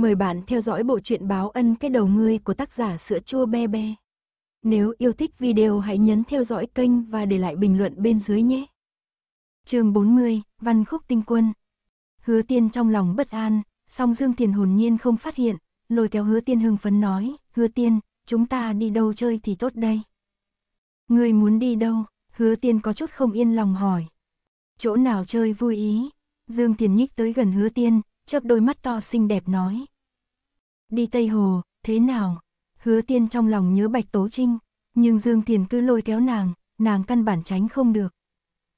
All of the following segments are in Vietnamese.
Mời bạn theo dõi bộ truyện báo ân cái đầu ngươi của tác giả sữa chua be be. Nếu yêu thích video hãy nhấn theo dõi kênh và để lại bình luận bên dưới nhé. chương 40, Văn Khúc Tinh Quân Hứa tiên trong lòng bất an, song Dương Tiền hồn nhiên không phát hiện, lôi kéo hứa tiên hưng phấn nói, hứa tiên, chúng ta đi đâu chơi thì tốt đây. Người muốn đi đâu, hứa tiên có chút không yên lòng hỏi. Chỗ nào chơi vui ý, Dương Tiền nhích tới gần hứa tiên, chớp đôi mắt to xinh đẹp nói. Đi Tây Hồ, thế nào? Hứa tiên trong lòng nhớ Bạch Tố Trinh, nhưng Dương Tiền cứ lôi kéo nàng, nàng căn bản tránh không được.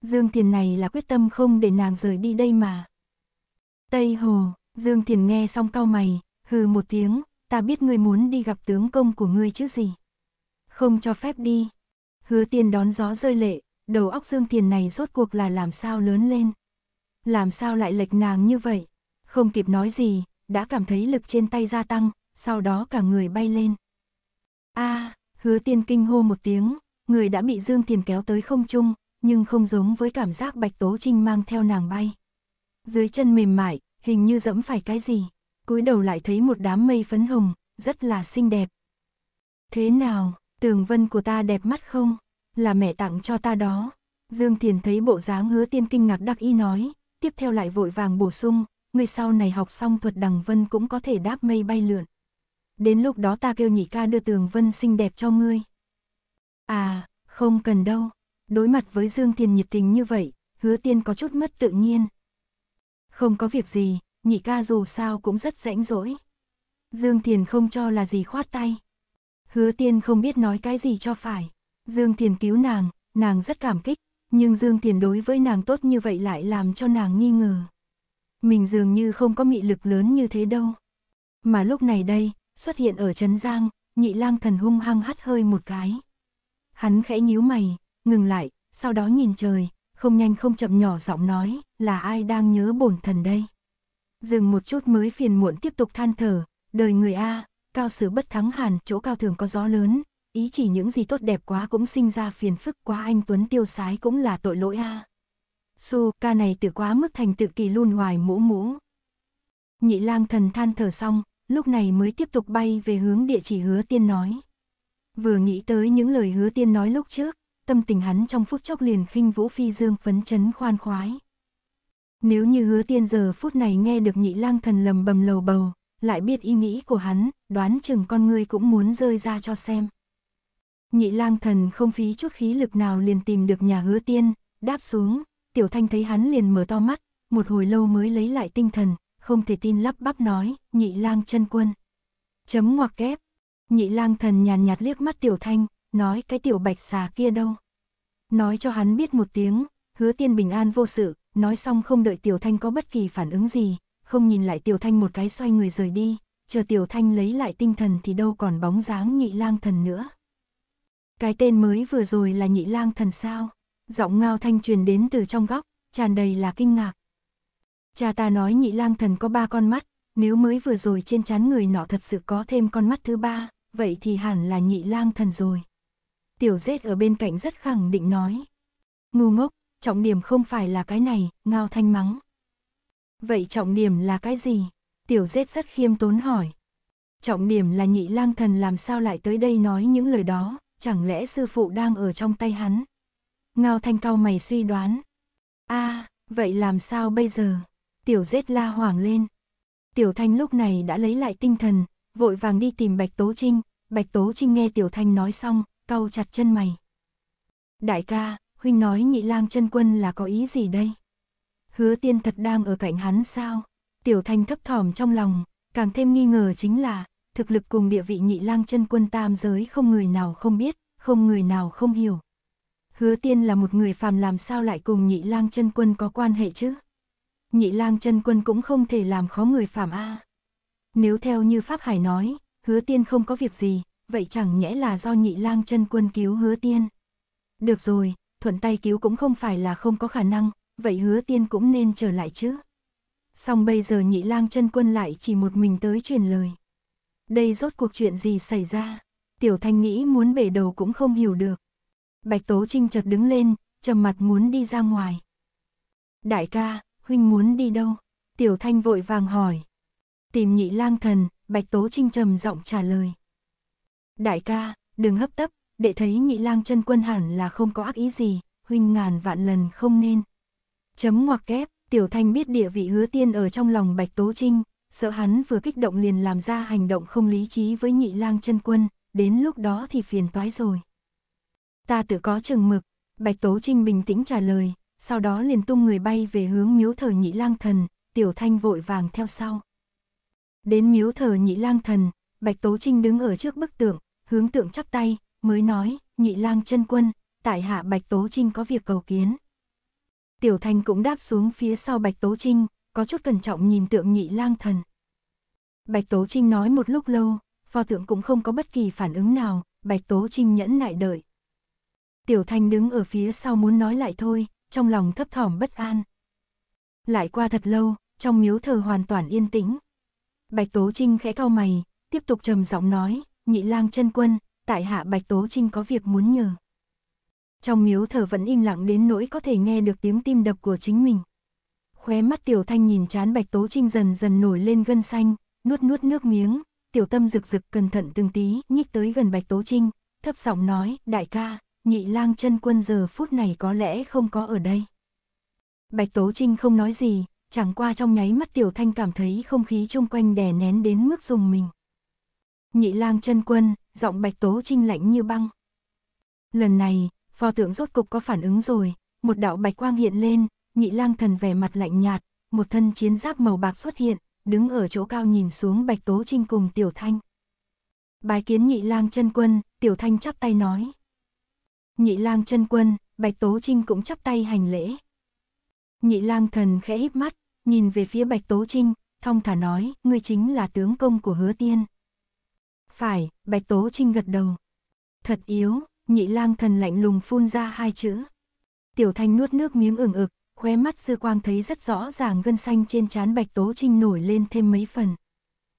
Dương Tiền này là quyết tâm không để nàng rời đi đây mà. Tây Hồ, Dương Tiền nghe xong cao mày, hừ một tiếng, ta biết ngươi muốn đi gặp tướng công của ngươi chứ gì. Không cho phép đi. Hứa Tiên đón gió rơi lệ, đầu óc Dương Tiền này rốt cuộc là làm sao lớn lên. Làm sao lại lệch nàng như vậy? Không kịp nói gì, đã cảm thấy lực trên tay gia tăng, sau đó cả người bay lên. a à, hứa tiên kinh hô một tiếng, người đã bị Dương Tiền kéo tới không trung, nhưng không giống với cảm giác Bạch Tố Trinh mang theo nàng bay. Dưới chân mềm mại, hình như dẫm phải cái gì, cúi đầu lại thấy một đám mây phấn hồng, rất là xinh đẹp. Thế nào, tường vân của ta đẹp mắt không? Là mẹ tặng cho ta đó. Dương Thiền thấy bộ dáng hứa tiên kinh ngạc đắc y nói, tiếp theo lại vội vàng bổ sung, Ngươi sau này học xong thuật đằng vân cũng có thể đáp mây bay lượn. Đến lúc đó ta kêu nhị ca đưa tường vân xinh đẹp cho ngươi. À, không cần đâu. Đối mặt với Dương Tiền nhiệt tình như vậy, hứa tiên có chút mất tự nhiên. Không có việc gì, nhị ca dù sao cũng rất rãnh rỗi. Dương Tiền không cho là gì khoát tay. Hứa tiên không biết nói cái gì cho phải. Dương Tiền cứu nàng, nàng rất cảm kích, nhưng Dương Tiền đối với nàng tốt như vậy lại làm cho nàng nghi ngờ mình dường như không có mị lực lớn như thế đâu. Mà lúc này đây, xuất hiện ở Trấn Giang, nhị lang thần hung hăng hắt hơi một cái. Hắn khẽ nhíu mày, ngừng lại, sau đó nhìn trời, không nhanh không chậm nhỏ giọng nói, là ai đang nhớ bổn thần đây. Dừng một chút mới phiền muộn tiếp tục than thở, đời người A, cao sử bất thắng hàn, chỗ cao thường có gió lớn, ý chỉ những gì tốt đẹp quá cũng sinh ra phiền phức quá anh Tuấn tiêu sái cũng là tội lỗi A. Su ca này tử quá mức thành tự kỳ luôn ngoài mũ mũ. Nhị lang thần than thở xong, lúc này mới tiếp tục bay về hướng địa chỉ hứa tiên nói. Vừa nghĩ tới những lời hứa tiên nói lúc trước, tâm tình hắn trong phút chốc liền khinh vũ phi dương phấn chấn khoan khoái. Nếu như hứa tiên giờ phút này nghe được nhị lang thần lầm bầm lầu bầu, lại biết ý nghĩ của hắn, đoán chừng con ngươi cũng muốn rơi ra cho xem. Nhị lang thần không phí chút khí lực nào liền tìm được nhà hứa tiên, đáp xuống, Tiểu Thanh thấy hắn liền mở to mắt, một hồi lâu mới lấy lại tinh thần, không thể tin lắp bắp nói, nhị lang chân quân. Chấm ngoặc kép. Nhị lang thần nhàn nhạt liếc mắt Tiểu Thanh, nói cái tiểu bạch xà kia đâu. Nói cho hắn biết một tiếng, hứa tiên bình an vô sự, nói xong không đợi Tiểu Thanh có bất kỳ phản ứng gì, không nhìn lại Tiểu Thanh một cái xoay người rời đi, chờ Tiểu Thanh lấy lại tinh thần thì đâu còn bóng dáng nhị lang thần nữa. Cái tên mới vừa rồi là nhị lang thần sao? giọng ngao thanh truyền đến từ trong góc, tràn đầy là kinh ngạc. Cha ta nói nhị lang thần có ba con mắt, nếu mới vừa rồi trên chán người nọ thật sự có thêm con mắt thứ ba, vậy thì hẳn là nhị lang thần rồi. Tiểu dết ở bên cạnh rất khẳng định nói. Ngu ngốc, trọng điểm không phải là cái này, ngao thanh mắng. Vậy trọng điểm là cái gì? Tiểu dết rất khiêm tốn hỏi. Trọng điểm là nhị lang thần làm sao lại tới đây nói những lời đó, chẳng lẽ sư phụ đang ở trong tay hắn? Ngao Thanh cao mày suy đoán. a à, vậy làm sao bây giờ? Tiểu Dết la hoảng lên. Tiểu Thanh lúc này đã lấy lại tinh thần, vội vàng đi tìm Bạch Tố Trinh. Bạch Tố Trinh nghe Tiểu Thanh nói xong, cau chặt chân mày. Đại ca, huynh nói nhị lang chân quân là có ý gì đây? Hứa tiên thật đang ở cạnh hắn sao? Tiểu Thanh thấp thỏm trong lòng, càng thêm nghi ngờ chính là, thực lực cùng địa vị nhị lang chân quân tam giới không người nào không biết, không người nào không hiểu hứa tiên là một người phàm làm sao lại cùng nhị lang chân quân có quan hệ chứ? Nhị lang chân quân cũng không thể làm khó người phàm a. Nếu theo như Pháp Hải nói, hứa tiên không có việc gì, vậy chẳng nhẽ là do nhị lang chân quân cứu hứa tiên. Được rồi, thuận tay cứu cũng không phải là không có khả năng, vậy hứa tiên cũng nên trở lại chứ. Xong bây giờ nhị lang chân quân lại chỉ một mình tới truyền lời. Đây rốt cuộc chuyện gì xảy ra? Tiểu thanh nghĩ muốn bể đầu cũng không hiểu được. Bạch Tố Trinh chợt đứng lên, trầm mặt muốn đi ra ngoài. Đại ca, huynh muốn đi đâu? Tiểu Thanh vội vàng hỏi. Tìm nhị lang thần, Bạch Tố Trinh trầm giọng trả lời. Đại ca, đừng hấp tấp, để thấy nhị lang chân quân hẳn là không có ác ý gì, huynh ngàn vạn lần không nên. Chấm ngoặc kép, Tiểu Thanh biết địa vị hứa tiên ở trong lòng Bạch Tố Trinh, sợ hắn vừa kích động liền làm ra hành động không lý trí với nhị lang chân quân, đến lúc đó thì phiền toái rồi. Ta tự có chừng mực, Bạch Tố Trinh bình tĩnh trả lời, sau đó liền tung người bay về hướng miếu thờ nhị lang thần, Tiểu Thanh vội vàng theo sau. Đến miếu thờ nhị lang thần, Bạch Tố Trinh đứng ở trước bức tượng, hướng tượng chắp tay, mới nói, nhị lang chân quân, tại hạ Bạch Tố Trinh có việc cầu kiến. Tiểu Thanh cũng đáp xuống phía sau Bạch Tố Trinh, có chút cẩn trọng nhìn tượng nhị lang thần. Bạch Tố Trinh nói một lúc lâu, pho tượng cũng không có bất kỳ phản ứng nào, Bạch Tố Trinh nhẫn nại đợi, Tiểu Thanh đứng ở phía sau muốn nói lại thôi, trong lòng thấp thỏm bất an. Lại qua thật lâu, trong miếu thờ hoàn toàn yên tĩnh. Bạch Tố Trinh khẽ cau mày, tiếp tục trầm giọng nói, nhị lang chân quân, tại hạ Bạch Tố Trinh có việc muốn nhờ. Trong miếu thờ vẫn im lặng đến nỗi có thể nghe được tiếng tim đập của chính mình. Khóe mắt Tiểu Thanh nhìn chán Bạch Tố Trinh dần dần nổi lên gân xanh, nuốt nuốt nước miếng, Tiểu Tâm rực rực cẩn thận từng tí, nhích tới gần Bạch Tố Trinh, thấp giọng nói, đại ca, nhị lang chân quân giờ phút này có lẽ không có ở đây. Bạch Tố Trinh không nói gì, chẳng qua trong nháy mắt Tiểu Thanh cảm thấy không khí chung quanh đè nén đến mức dùng mình. Nhị lang chân quân, giọng Bạch Tố Trinh lạnh như băng. Lần này, pho tượng rốt cục có phản ứng rồi, một đạo bạch quang hiện lên, nhị lang thần vẻ mặt lạnh nhạt, một thân chiến giáp màu bạc xuất hiện, đứng ở chỗ cao nhìn xuống Bạch Tố Trinh cùng Tiểu Thanh. Bài kiến nhị lang chân quân, Tiểu Thanh chắp tay nói. Nhị lang chân quân, Bạch Tố Trinh cũng chắp tay hành lễ. Nhị lang thần khẽ híp mắt, nhìn về phía Bạch Tố Trinh, thong thả nói, ngươi chính là tướng công của hứa tiên. Phải, Bạch Tố Trinh gật đầu. Thật yếu, nhị lang thần lạnh lùng phun ra hai chữ. Tiểu thanh nuốt nước miếng ửng ực, khóe mắt sư quang thấy rất rõ ràng gân xanh trên trán Bạch Tố Trinh nổi lên thêm mấy phần.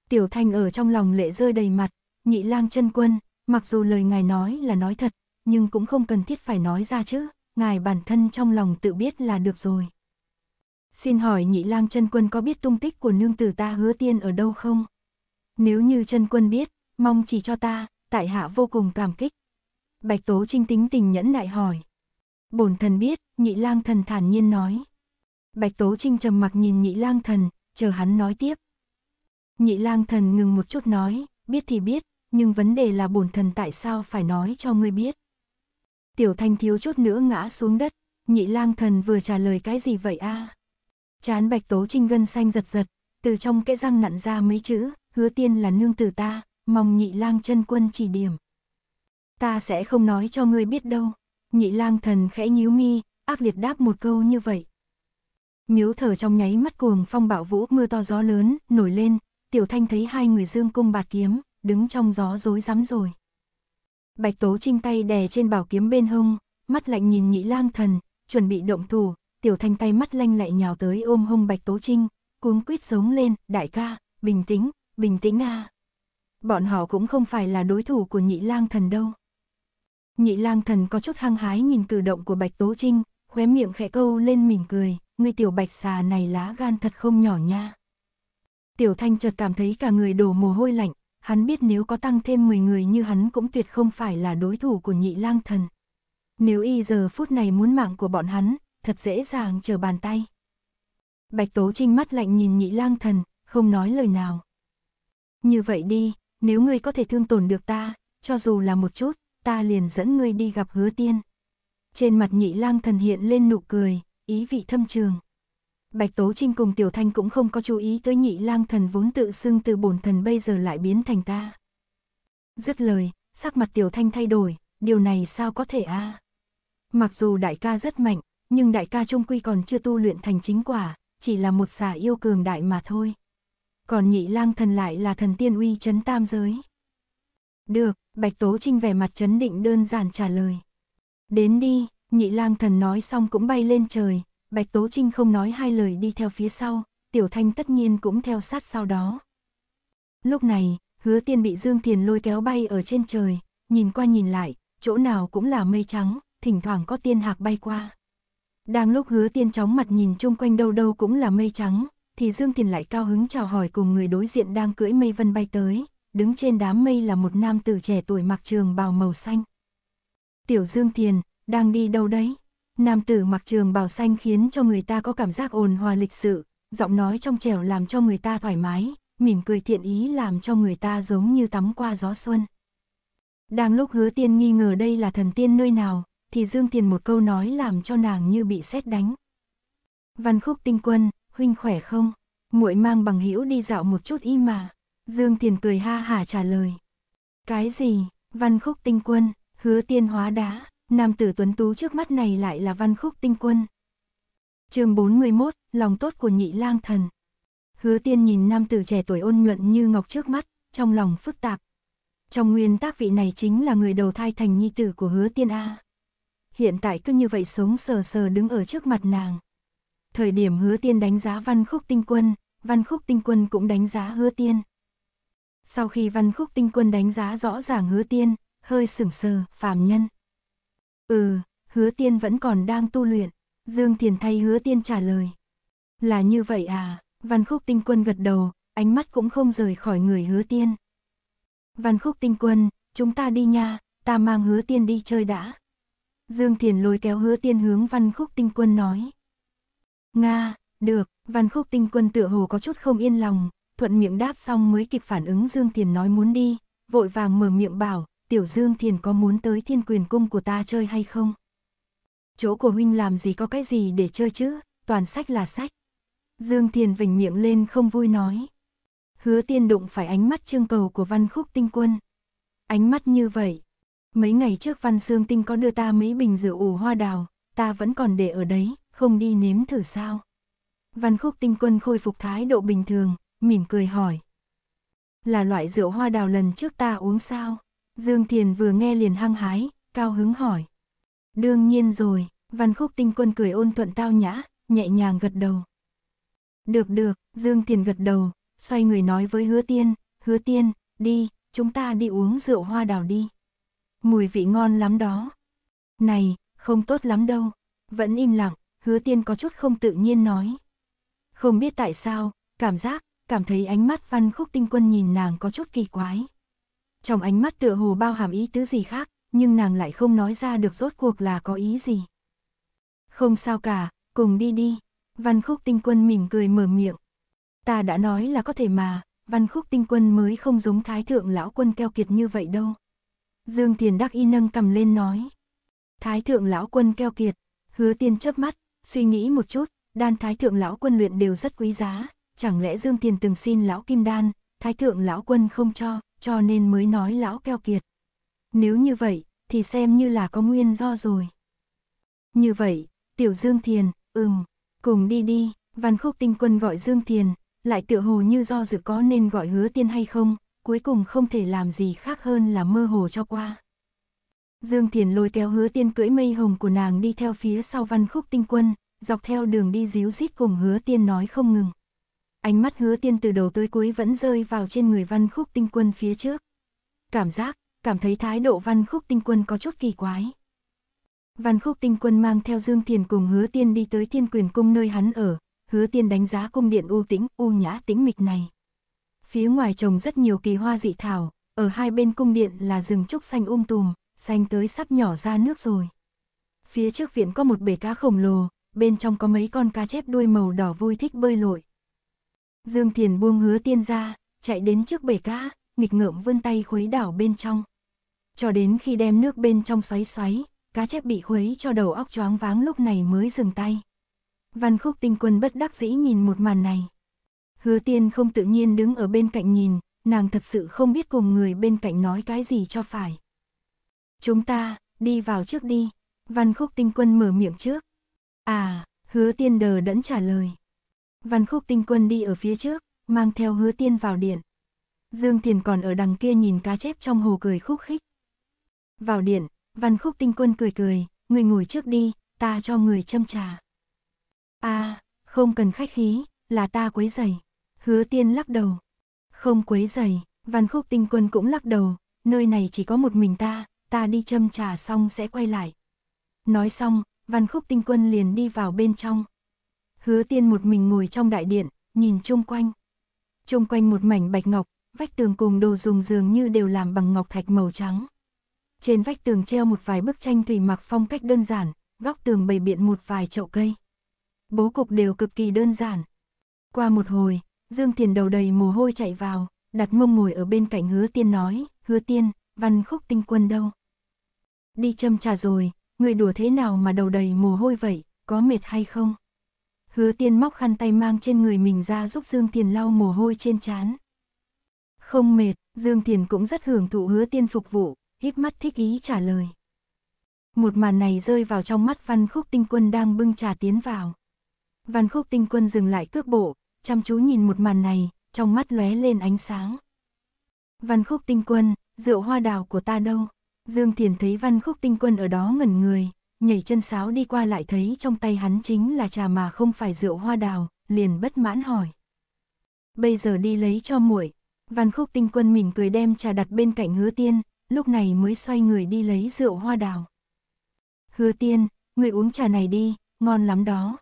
Tiểu thanh ở trong lòng lệ rơi đầy mặt, nhị lang chân quân, mặc dù lời ngài nói là nói thật, nhưng cũng không cần thiết phải nói ra chứ, ngài bản thân trong lòng tự biết là được rồi. Xin hỏi nhị lang chân quân có biết tung tích của nương tử ta hứa tiên ở đâu không? Nếu như chân quân biết, mong chỉ cho ta, tại hạ vô cùng cảm kích. Bạch Tố Trinh tính tình nhẫn nại hỏi. Bổn thần biết, nhị lang thần thản nhiên nói. Bạch Tố Trinh trầm mặc nhìn nhị lang thần, chờ hắn nói tiếp. Nhị lang thần ngừng một chút nói, biết thì biết, nhưng vấn đề là bổn thần tại sao phải nói cho ngươi biết. Tiểu thanh thiếu chút nữa ngã xuống đất, nhị lang thần vừa trả lời cái gì vậy a? À? Chán bạch tố trinh gân xanh giật giật, từ trong cái răng nặn ra mấy chữ, hứa tiên là nương tử ta, mong nhị lang chân quân chỉ điểm. Ta sẽ không nói cho ngươi biết đâu, nhị lang thần khẽ nhíu mi, ác liệt đáp một câu như vậy. Miếu thở trong nháy mắt cuồng phong bạo vũ mưa to gió lớn, nổi lên, tiểu thanh thấy hai người dương cung bạt kiếm, đứng trong gió rối rắm rồi. Bạch Tố Trinh tay đè trên bảo kiếm bên hông, mắt lạnh nhìn nhị lang thần, chuẩn bị động thủ, tiểu thanh tay mắt lanh lại nhào tới ôm hông Bạch Tố Trinh, cuống quýt sống lên, đại ca, bình tĩnh, bình tĩnh à. Bọn họ cũng không phải là đối thủ của nhị lang thần đâu. Nhị lang thần có chút hăng hái nhìn cử động của Bạch Tố Trinh, khóe miệng khẽ câu lên mỉm cười, người tiểu bạch xà này lá gan thật không nhỏ nha. Tiểu thanh chợt cảm thấy cả người đổ mồ hôi lạnh, hắn biết nếu có tăng thêm 10 người như hắn cũng tuyệt không phải là đối thủ của nhị lang thần. Nếu y giờ phút này muốn mạng của bọn hắn, thật dễ dàng chờ bàn tay. Bạch Tố Trinh mắt lạnh nhìn nhị lang thần, không nói lời nào. Như vậy đi, nếu ngươi có thể thương tổn được ta, cho dù là một chút, ta liền dẫn ngươi đi gặp hứa tiên. Trên mặt nhị lang thần hiện lên nụ cười, ý vị thâm trường. Bạch Tố Trinh cùng Tiểu Thanh cũng không có chú ý tới nhị lang thần vốn tự xưng từ bổn thần bây giờ lại biến thành ta. Dứt lời, sắc mặt Tiểu Thanh thay đổi, điều này sao có thể a? Mặc dù đại ca rất mạnh, nhưng đại ca trung quy còn chưa tu luyện thành chính quả, chỉ là một xà yêu cường đại mà thôi. Còn nhị lang thần lại là thần tiên uy chấn tam giới. Được, Bạch Tố Trinh vẻ mặt chấn định đơn giản trả lời. Đến đi, nhị lang thần nói xong cũng bay lên trời, Bạch Tố Trinh không nói hai lời đi theo phía sau, Tiểu Thanh tất nhiên cũng theo sát sau đó. Lúc này, hứa tiên bị Dương Thiền lôi kéo bay ở trên trời, nhìn qua nhìn lại, chỗ nào cũng là mây trắng, thỉnh thoảng có tiên hạc bay qua. Đang lúc hứa tiên chóng mặt nhìn chung quanh đâu đâu cũng là mây trắng, thì Dương Thiền lại cao hứng chào hỏi cùng người đối diện đang cưỡi mây vân bay tới, đứng trên đám mây là một nam tử trẻ tuổi mặc trường bào màu xanh. Tiểu Dương Thiền, đang đi đâu đấy? Nam tử mặc trường bào xanh khiến cho người ta có cảm giác ồn hòa lịch sự, giọng nói trong trẻo làm cho người ta thoải mái, mỉm cười thiện ý làm cho người ta giống như tắm qua gió xuân. Đang lúc hứa tiên nghi ngờ đây là thần tiên nơi nào, thì Dương Tiền một câu nói làm cho nàng như bị sét đánh. Văn khúc tinh quân, huynh khỏe không? muội mang bằng hữu đi dạo một chút y mà. Dương Tiền cười ha hả trả lời. Cái gì, văn khúc tinh quân, hứa tiên hóa đá, nam tử tuấn tú trước mắt này lại là văn khúc tinh quân. chương 41, lòng tốt của nhị lang thần. Hứa tiên nhìn nam tử trẻ tuổi ôn nhuận như ngọc trước mắt, trong lòng phức tạp. Trong nguyên tác vị này chính là người đầu thai thành nhi tử của hứa tiên A. Hiện tại cứ như vậy sống sờ sờ đứng ở trước mặt nàng. Thời điểm hứa tiên đánh giá văn khúc tinh quân, văn khúc tinh quân cũng đánh giá hứa tiên. Sau khi văn khúc tinh quân đánh giá rõ ràng hứa tiên, hơi sửng sờ, phàm nhân, Ừ, hứa tiên vẫn còn đang tu luyện. Dương Thiền thay hứa tiên trả lời. Là như vậy à, văn khúc tinh quân gật đầu, ánh mắt cũng không rời khỏi người hứa tiên. Văn khúc tinh quân, chúng ta đi nha, ta mang hứa tiên đi chơi đã. Dương Thiền lôi kéo hứa tiên hướng văn khúc tinh quân nói. Nga, được, văn khúc tinh quân tựa hồ có chút không yên lòng, thuận miệng đáp xong mới kịp phản ứng Dương Thiền nói muốn đi, vội vàng mở miệng bảo, Tiểu Dương Thiền có muốn tới thiên quyền cung của ta chơi hay không? Chỗ của huynh làm gì có cái gì để chơi chứ, toàn sách là sách. Dương Thiền vỉnh miệng lên không vui nói. Hứa tiên đụng phải ánh mắt trương cầu của văn khúc tinh quân. Ánh mắt như vậy. Mấy ngày trước văn xương tinh có đưa ta mấy bình rượu ủ hoa đào, ta vẫn còn để ở đấy, không đi nếm thử sao. Văn khúc tinh quân khôi phục thái độ bình thường, mỉm cười hỏi. Là loại rượu hoa đào lần trước ta uống sao? Dương Thiền vừa nghe liền hăng hái, cao hứng hỏi. Đương nhiên rồi, văn khúc tinh quân cười ôn thuận tao nhã, nhẹ nhàng gật đầu. Được được, Dương Thiền gật đầu, xoay người nói với hứa tiên, hứa tiên, đi, chúng ta đi uống rượu hoa đào đi. Mùi vị ngon lắm đó. Này, không tốt lắm đâu. Vẫn im lặng, hứa tiên có chút không tự nhiên nói. Không biết tại sao, cảm giác, cảm thấy ánh mắt văn khúc tinh quân nhìn nàng có chút kỳ quái trong ánh mắt tựa hồ bao hàm ý tứ gì khác, nhưng nàng lại không nói ra được rốt cuộc là có ý gì. Không sao cả, cùng đi đi. Văn khúc tinh quân mỉm cười mở miệng. Ta đã nói là có thể mà, văn khúc tinh quân mới không giống thái thượng lão quân keo kiệt như vậy đâu. Dương Tiền Đắc Y nâng cầm lên nói. Thái thượng lão quân keo kiệt, hứa tiên chớp mắt, suy nghĩ một chút, đan thái thượng lão quân luyện đều rất quý giá, chẳng lẽ Dương Tiền từng xin lão kim đan, thái thượng lão quân không cho, cho nên mới nói lão keo kiệt. Nếu như vậy, thì xem như là có nguyên do rồi. Như vậy, tiểu Dương Thiền, ừm, cùng đi đi, văn khúc tinh quân gọi Dương Thiền, lại tựa hồ như do dự có nên gọi hứa tiên hay không, cuối cùng không thể làm gì khác hơn là mơ hồ cho qua. Dương Thiền lôi kéo hứa tiên cưỡi mây hồng của nàng đi theo phía sau văn khúc tinh quân, dọc theo đường đi díu dít cùng hứa tiên nói không ngừng. Ánh mắt hứa tiên từ đầu tới cuối vẫn rơi vào trên người văn khúc tinh quân phía trước. Cảm giác, cảm thấy thái độ văn khúc tinh quân có chút kỳ quái. Văn khúc tinh quân mang theo Dương Thiền cùng hứa tiên đi tới thiên quyền cung nơi hắn ở, hứa tiên đánh giá cung điện u tĩnh, u nhã tĩnh mịch này. Phía ngoài trồng rất nhiều kỳ hoa dị thảo, ở hai bên cung điện là rừng trúc xanh um tùm, xanh tới sắp nhỏ ra nước rồi. Phía trước viện có một bể cá khổng lồ, bên trong có mấy con cá chép đuôi màu đỏ vui thích bơi lội. Dương Thiền buông hứa tiên ra, chạy đến trước bể cá, nghịch ngợm vươn tay khuấy đảo bên trong. Cho đến khi đem nước bên trong xoáy xoáy, cá chép bị khuấy cho đầu óc choáng váng lúc này mới dừng tay. Văn khúc tinh quân bất đắc dĩ nhìn một màn này. Hứa tiên không tự nhiên đứng ở bên cạnh nhìn, nàng thật sự không biết cùng người bên cạnh nói cái gì cho phải. Chúng ta, đi vào trước đi. Văn khúc tinh quân mở miệng trước. À, hứa tiên đờ đẫn trả lời. Văn Khúc Tinh Quân đi ở phía trước, mang theo hứa tiên vào điện. Dương Thiền còn ở đằng kia nhìn cá chép trong hồ cười khúc khích. Vào điện, Văn Khúc Tinh Quân cười cười, người ngồi trước đi, ta cho người châm trà. a à, không cần khách khí, là ta quấy giày. Hứa tiên lắc đầu. Không quấy giày, Văn Khúc Tinh Quân cũng lắc đầu, nơi này chỉ có một mình ta, ta đi châm trà xong sẽ quay lại. Nói xong, Văn Khúc Tinh Quân liền đi vào bên trong. Hứa tiên một mình ngồi trong đại điện, nhìn chung quanh. Chung quanh một mảnh bạch ngọc, vách tường cùng đồ dùng dường như đều làm bằng ngọc thạch màu trắng. Trên vách tường treo một vài bức tranh tùy mặc phong cách đơn giản, góc tường bày biện một vài chậu cây. Bố cục đều cực kỳ đơn giản. Qua một hồi, Dương Thiền đầu đầy mồ hôi chạy vào, đặt mông ngồi ở bên cạnh hứa tiên nói, hứa tiên, văn khúc tinh quân đâu? Đi châm trà rồi, người đùa thế nào mà đầu đầy mồ hôi vậy, có mệt hay không? hứa tiên móc khăn tay mang trên người mình ra giúp Dương Tiền lau mồ hôi trên trán. Không mệt, Dương Tiền cũng rất hưởng thụ hứa tiên phục vụ, híp mắt thích ý trả lời. Một màn này rơi vào trong mắt Văn Khúc Tinh Quân đang bưng trà tiến vào. Văn Khúc Tinh Quân dừng lại cước bộ, chăm chú nhìn một màn này, trong mắt lóe lên ánh sáng. Văn Khúc Tinh Quân, rượu hoa đào của ta đâu? Dương Thiền thấy Văn Khúc Tinh Quân ở đó ngẩn người, nhảy chân sáo đi qua lại thấy trong tay hắn chính là trà mà không phải rượu hoa đào, liền bất mãn hỏi. Bây giờ đi lấy cho muội. Văn Khúc Tinh Quân mỉm cười đem trà đặt bên cạnh Hứa Tiên, lúc này mới xoay người đi lấy rượu hoa đào. Hứa Tiên, người uống trà này đi, ngon lắm đó.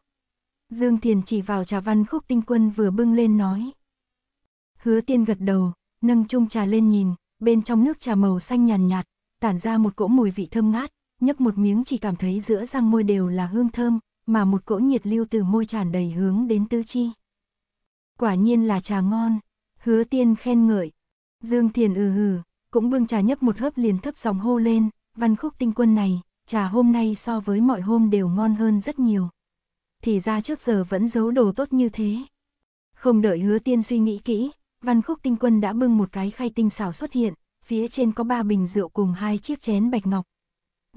Dương Thiền chỉ vào trà Văn Khúc Tinh Quân vừa bưng lên nói. Hứa Tiên gật đầu, nâng chung trà lên nhìn, bên trong nước trà màu xanh nhàn nhạt, nhạt, tản ra một cỗ mùi vị thơm ngát, nhấp một miếng chỉ cảm thấy giữa răng môi đều là hương thơm, mà một cỗ nhiệt lưu từ môi tràn đầy hướng đến tứ chi. Quả nhiên là trà ngon, hứa tiên khen ngợi. Dương Thiền ừ hừ, cũng bưng trà nhấp một hớp liền thấp giọng hô lên, văn khúc tinh quân này, trà hôm nay so với mọi hôm đều ngon hơn rất nhiều. Thì ra trước giờ vẫn giấu đồ tốt như thế. Không đợi hứa tiên suy nghĩ kỹ, văn khúc tinh quân đã bưng một cái khay tinh xảo xuất hiện, phía trên có ba bình rượu cùng hai chiếc chén bạch ngọc,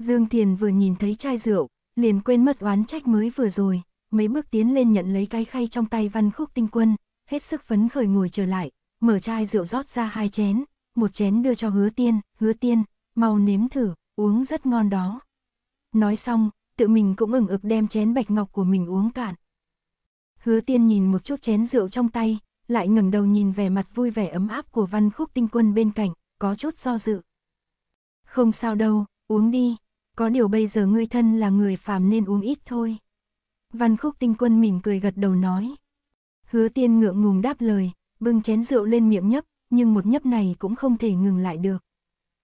Dương Thiền vừa nhìn thấy chai rượu, liền quên mất oán trách mới vừa rồi, mấy bước tiến lên nhận lấy cái khay trong tay văn khúc tinh quân, hết sức phấn khởi ngồi trở lại, mở chai rượu rót ra hai chén, một chén đưa cho hứa tiên, hứa tiên, mau nếm thử, uống rất ngon đó. Nói xong, tự mình cũng ửng ực đem chén bạch ngọc của mình uống cạn. Hứa tiên nhìn một chút chén rượu trong tay, lại ngẩng đầu nhìn vẻ mặt vui vẻ ấm áp của văn khúc tinh quân bên cạnh, có chút do dự. Không sao đâu, uống đi, có điều bây giờ ngươi thân là người phàm nên uống ít thôi. Văn khúc tinh quân mỉm cười gật đầu nói. Hứa tiên ngượng ngùng đáp lời, bưng chén rượu lên miệng nhấp, nhưng một nhấp này cũng không thể ngừng lại được.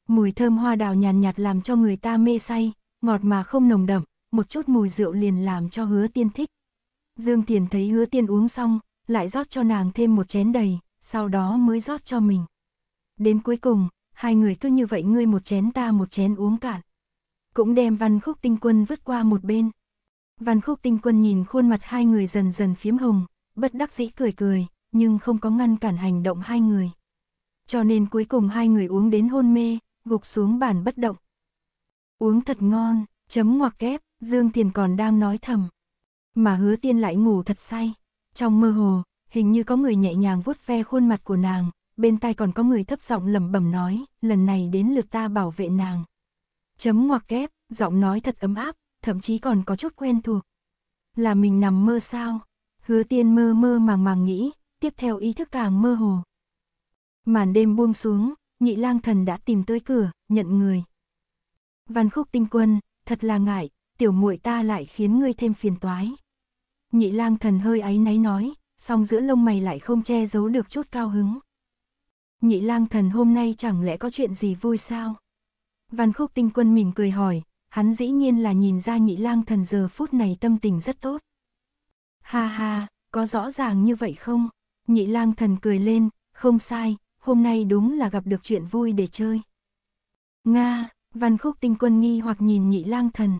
Mùi thơm hoa đào nhàn nhạt, nhạt làm cho người ta mê say, ngọt mà không nồng đậm, một chút mùi rượu liền làm cho hứa tiên thích. Dương Tiền thấy hứa tiên uống xong, lại rót cho nàng thêm một chén đầy, sau đó mới rót cho mình. Đến cuối cùng, hai người cứ như vậy ngươi một chén ta một chén uống cạn cũng đem văn khúc tinh quân vứt qua một bên. Văn khúc tinh quân nhìn khuôn mặt hai người dần dần phiếm hồng, bất đắc dĩ cười cười, nhưng không có ngăn cản hành động hai người. Cho nên cuối cùng hai người uống đến hôn mê, gục xuống bàn bất động. Uống thật ngon, chấm ngoặc kép, Dương Tiền còn đang nói thầm. Mà hứa tiên lại ngủ thật say. Trong mơ hồ, hình như có người nhẹ nhàng vuốt ve khuôn mặt của nàng, bên tai còn có người thấp giọng lẩm bẩm nói, lần này đến lượt ta bảo vệ nàng. Chấm ngoặc kép, giọng nói thật ấm áp, thậm chí còn có chút quen thuộc. Là mình nằm mơ sao? Hứa tiên mơ mơ màng màng nghĩ, tiếp theo ý thức càng mơ hồ. Màn đêm buông xuống, nhị lang thần đã tìm tới cửa, nhận người. Văn khúc tinh quân, thật là ngại, tiểu muội ta lại khiến ngươi thêm phiền toái. Nhị lang thần hơi áy náy nói, song giữa lông mày lại không che giấu được chút cao hứng. Nhị lang thần hôm nay chẳng lẽ có chuyện gì vui sao? Văn khúc tinh quân mỉm cười hỏi, hắn dĩ nhiên là nhìn ra nhị lang thần giờ phút này tâm tình rất tốt. Ha ha, có rõ ràng như vậy không? Nhị lang thần cười lên, không sai, hôm nay đúng là gặp được chuyện vui để chơi. Nga, văn khúc tinh quân nghi hoặc nhìn nhị lang thần.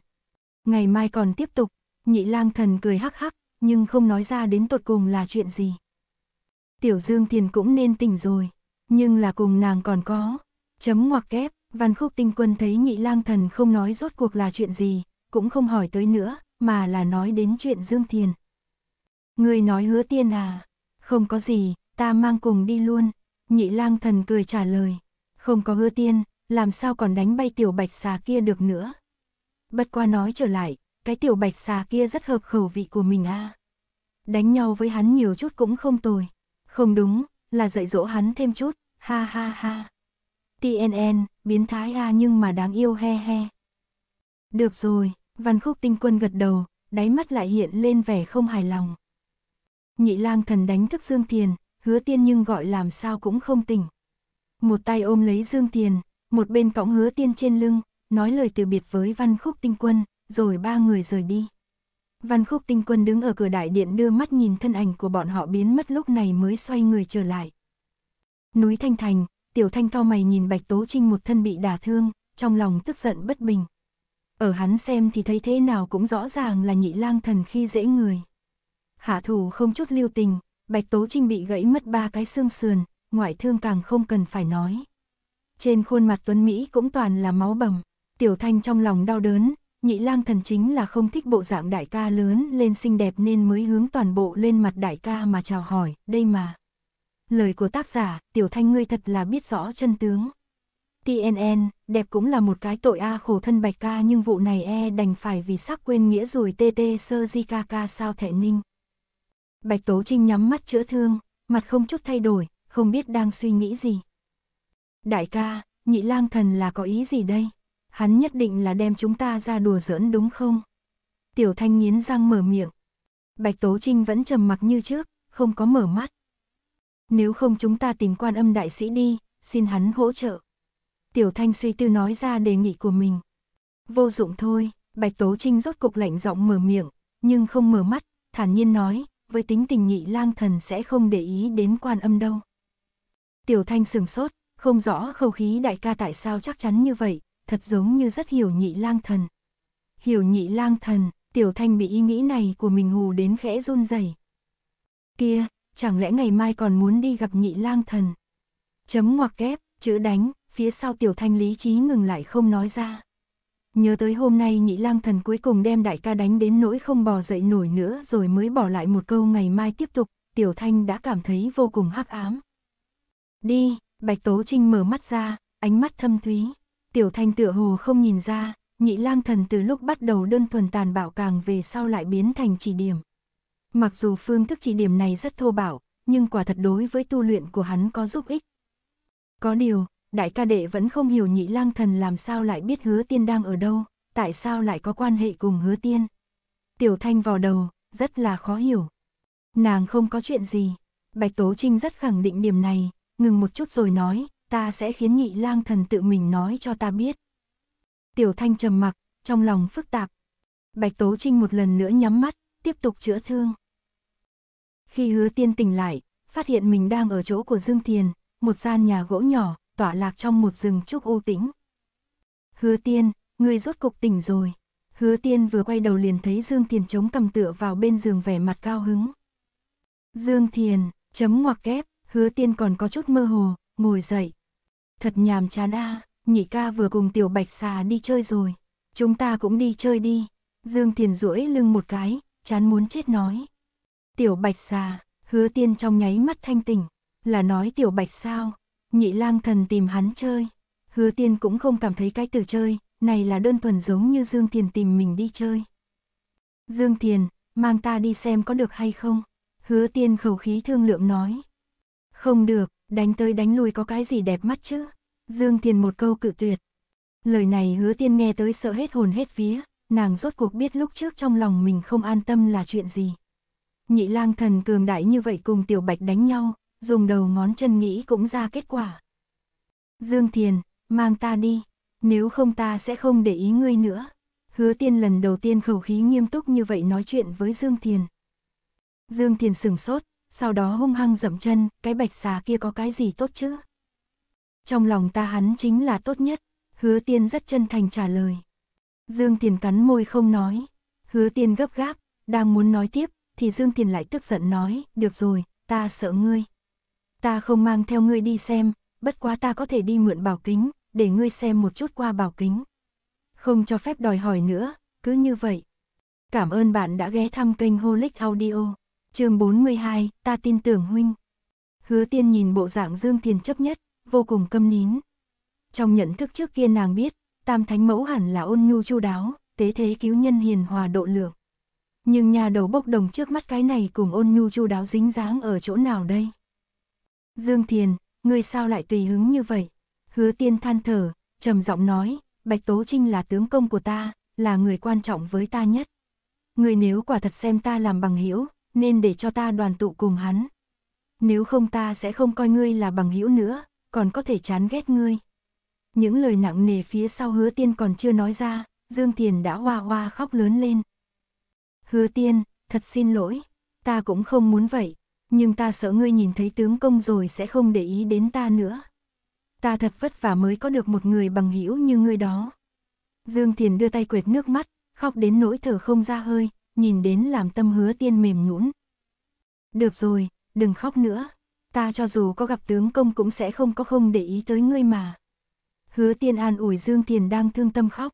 Ngày mai còn tiếp tục, nhị lang thần cười hắc hắc, nhưng không nói ra đến tột cùng là chuyện gì. Tiểu Dương Thiền cũng nên tỉnh rồi, nhưng là cùng nàng còn có, chấm ngoặc kép, Văn khúc tinh quân thấy nhị lang thần không nói rốt cuộc là chuyện gì, cũng không hỏi tới nữa, mà là nói đến chuyện Dương Thiền. Người nói hứa tiên à? Không có gì, ta mang cùng đi luôn. Nhị lang thần cười trả lời. Không có hứa tiên, làm sao còn đánh bay tiểu bạch xà kia được nữa. Bất qua nói trở lại, cái tiểu bạch xà kia rất hợp khẩu vị của mình a. À? Đánh nhau với hắn nhiều chút cũng không tồi. Không đúng, là dạy dỗ hắn thêm chút, ha ha ha. TNN, biến thái a à nhưng mà đáng yêu he he. Được rồi, văn khúc tinh quân gật đầu, đáy mắt lại hiện lên vẻ không hài lòng. Nhị lang thần đánh thức Dương Tiền, hứa tiên nhưng gọi làm sao cũng không tỉnh. Một tay ôm lấy Dương Tiền, một bên cõng hứa tiên trên lưng, nói lời từ biệt với văn khúc tinh quân, rồi ba người rời đi. Văn khúc tinh quân đứng ở cửa đại điện đưa mắt nhìn thân ảnh của bọn họ biến mất lúc này mới xoay người trở lại. Núi Thanh Thành, Tiểu Thanh cao mày nhìn Bạch Tố Trinh một thân bị đả thương, trong lòng tức giận bất bình. Ở hắn xem thì thấy thế nào cũng rõ ràng là nhị lang thần khi dễ người. Hạ thủ không chút lưu tình, Bạch Tố Trinh bị gãy mất ba cái xương sườn, ngoại thương càng không cần phải nói. Trên khuôn mặt Tuấn Mỹ cũng toàn là máu bầm, Tiểu Thanh trong lòng đau đớn, nhị lang thần chính là không thích bộ dạng đại ca lớn lên xinh đẹp nên mới hướng toàn bộ lên mặt đại ca mà chào hỏi, đây mà lời của tác giả, Tiểu Thanh ngươi thật là biết rõ chân tướng. TNN, đẹp cũng là một cái tội a khổ thân bạch ca nhưng vụ này e đành phải vì sắc quên nghĩa rồi tt sơ di ca ca sao thẻ ninh. Bạch Tố Trinh nhắm mắt chữa thương, mặt không chút thay đổi, không biết đang suy nghĩ gì. Đại ca, nhị lang thần là có ý gì đây? Hắn nhất định là đem chúng ta ra đùa giỡn đúng không? Tiểu Thanh nghiến răng mở miệng. Bạch Tố Trinh vẫn trầm mặc như trước, không có mở mắt. Nếu không chúng ta tìm quan âm đại sĩ đi, xin hắn hỗ trợ. Tiểu Thanh suy tư nói ra đề nghị của mình. Vô dụng thôi, Bạch Tố Trinh rốt cục lạnh giọng mở miệng, nhưng không mở mắt, thản nhiên nói, với tính tình nhị lang thần sẽ không để ý đến quan âm đâu. Tiểu Thanh sừng sốt, không rõ khâu khí đại ca tại sao chắc chắn như vậy, thật giống như rất hiểu nhị lang thần. Hiểu nhị lang thần, Tiểu Thanh bị ý nghĩ này của mình hù đến khẽ run rẩy. Kia, chẳng lẽ ngày mai còn muốn đi gặp nhị lang thần. Chấm ngoặc kép, chữ đánh, phía sau tiểu thanh lý trí ngừng lại không nói ra. Nhớ tới hôm nay nhị lang thần cuối cùng đem đại ca đánh đến nỗi không bò dậy nổi nữa rồi mới bỏ lại một câu ngày mai tiếp tục, tiểu thanh đã cảm thấy vô cùng hắc ám. Đi, bạch tố trinh mở mắt ra, ánh mắt thâm thúy, tiểu thanh tựa hồ không nhìn ra, nhị lang thần từ lúc bắt đầu đơn thuần tàn bạo càng về sau lại biến thành chỉ điểm. Mặc dù phương thức chỉ điểm này rất thô bạo, nhưng quả thật đối với tu luyện của hắn có giúp ích. Có điều, đại ca đệ vẫn không hiểu nhị lang thần làm sao lại biết hứa tiên đang ở đâu, tại sao lại có quan hệ cùng hứa tiên. Tiểu thanh vào đầu, rất là khó hiểu. Nàng không có chuyện gì, Bạch Tố Trinh rất khẳng định điểm này, ngừng một chút rồi nói, ta sẽ khiến nhị lang thần tự mình nói cho ta biết. Tiểu thanh trầm mặc, trong lòng phức tạp. Bạch Tố Trinh một lần nữa nhắm mắt, tiếp tục chữa thương. Khi hứa tiên tỉnh lại, phát hiện mình đang ở chỗ của Dương Thiền, một gian nhà gỗ nhỏ, tỏa lạc trong một rừng trúc u tĩnh. Hứa tiên, người rốt cục tỉnh rồi. Hứa tiên vừa quay đầu liền thấy Dương Thiền chống cầm tựa vào bên giường vẻ mặt cao hứng. Dương Thiền, chấm ngoặc kép, hứa tiên còn có chút mơ hồ, ngồi dậy. Thật nhàm chán a nhị ca vừa cùng tiểu bạch xà đi chơi rồi. Chúng ta cũng đi chơi đi. Dương Thiền duỗi lưng một cái, chán muốn chết nói. Tiểu bạch xà, hứa tiên trong nháy mắt thanh tỉnh, là nói tiểu bạch sao, nhị lang thần tìm hắn chơi. Hứa tiên cũng không cảm thấy cái từ chơi, này là đơn thuần giống như Dương Thiền tìm mình đi chơi. Dương Thiền, mang ta đi xem có được hay không? Hứa tiên khẩu khí thương lượng nói. Không được, đánh tới đánh lui có cái gì đẹp mắt chứ? Dương Thiền một câu cự tuyệt. Lời này hứa tiên nghe tới sợ hết hồn hết vía, nàng rốt cuộc biết lúc trước trong lòng mình không an tâm là chuyện gì nhị lang thần cường đại như vậy cùng tiểu bạch đánh nhau, dùng đầu ngón chân nghĩ cũng ra kết quả. Dương Thiền, mang ta đi, nếu không ta sẽ không để ý ngươi nữa. Hứa tiên lần đầu tiên khẩu khí nghiêm túc như vậy nói chuyện với Dương Thiền. Dương Thiền sửng sốt, sau đó hung hăng dậm chân, cái bạch xà kia có cái gì tốt chứ? Trong lòng ta hắn chính là tốt nhất, hứa tiên rất chân thành trả lời. Dương Thiền cắn môi không nói, hứa tiên gấp gáp, đang muốn nói tiếp, thì Dương Tiền lại tức giận nói, được rồi, ta sợ ngươi. Ta không mang theo ngươi đi xem, bất quá ta có thể đi mượn bảo kính, để ngươi xem một chút qua bảo kính. Không cho phép đòi hỏi nữa, cứ như vậy. Cảm ơn bạn đã ghé thăm kênh Holic Audio. chương 42, ta tin tưởng huynh. Hứa tiên nhìn bộ dạng Dương Tiền chấp nhất, vô cùng câm nín. Trong nhận thức trước kia nàng biết, Tam Thánh Mẫu hẳn là ôn nhu chu đáo, tế thế cứu nhân hiền hòa độ lượng nhưng nhà đầu bốc đồng trước mắt cái này cùng ôn nhu chu đáo dính dáng ở chỗ nào đây? Dương Thiền, ngươi sao lại tùy hứng như vậy? Hứa tiên than thở, trầm giọng nói, Bạch Tố Trinh là tướng công của ta, là người quan trọng với ta nhất. Ngươi nếu quả thật xem ta làm bằng hữu nên để cho ta đoàn tụ cùng hắn. Nếu không ta sẽ không coi ngươi là bằng hữu nữa, còn có thể chán ghét ngươi. Những lời nặng nề phía sau hứa tiên còn chưa nói ra, Dương Thiền đã hoa hoa khóc lớn lên. Hứa tiên, thật xin lỗi, ta cũng không muốn vậy, nhưng ta sợ ngươi nhìn thấy tướng công rồi sẽ không để ý đến ta nữa. Ta thật vất vả mới có được một người bằng hữu như ngươi đó. Dương Thiền đưa tay quệt nước mắt, khóc đến nỗi thở không ra hơi, nhìn đến làm tâm hứa tiên mềm nhũn. Được rồi, đừng khóc nữa, ta cho dù có gặp tướng công cũng sẽ không có không để ý tới ngươi mà. Hứa tiên an ủi Dương Thiền đang thương tâm khóc.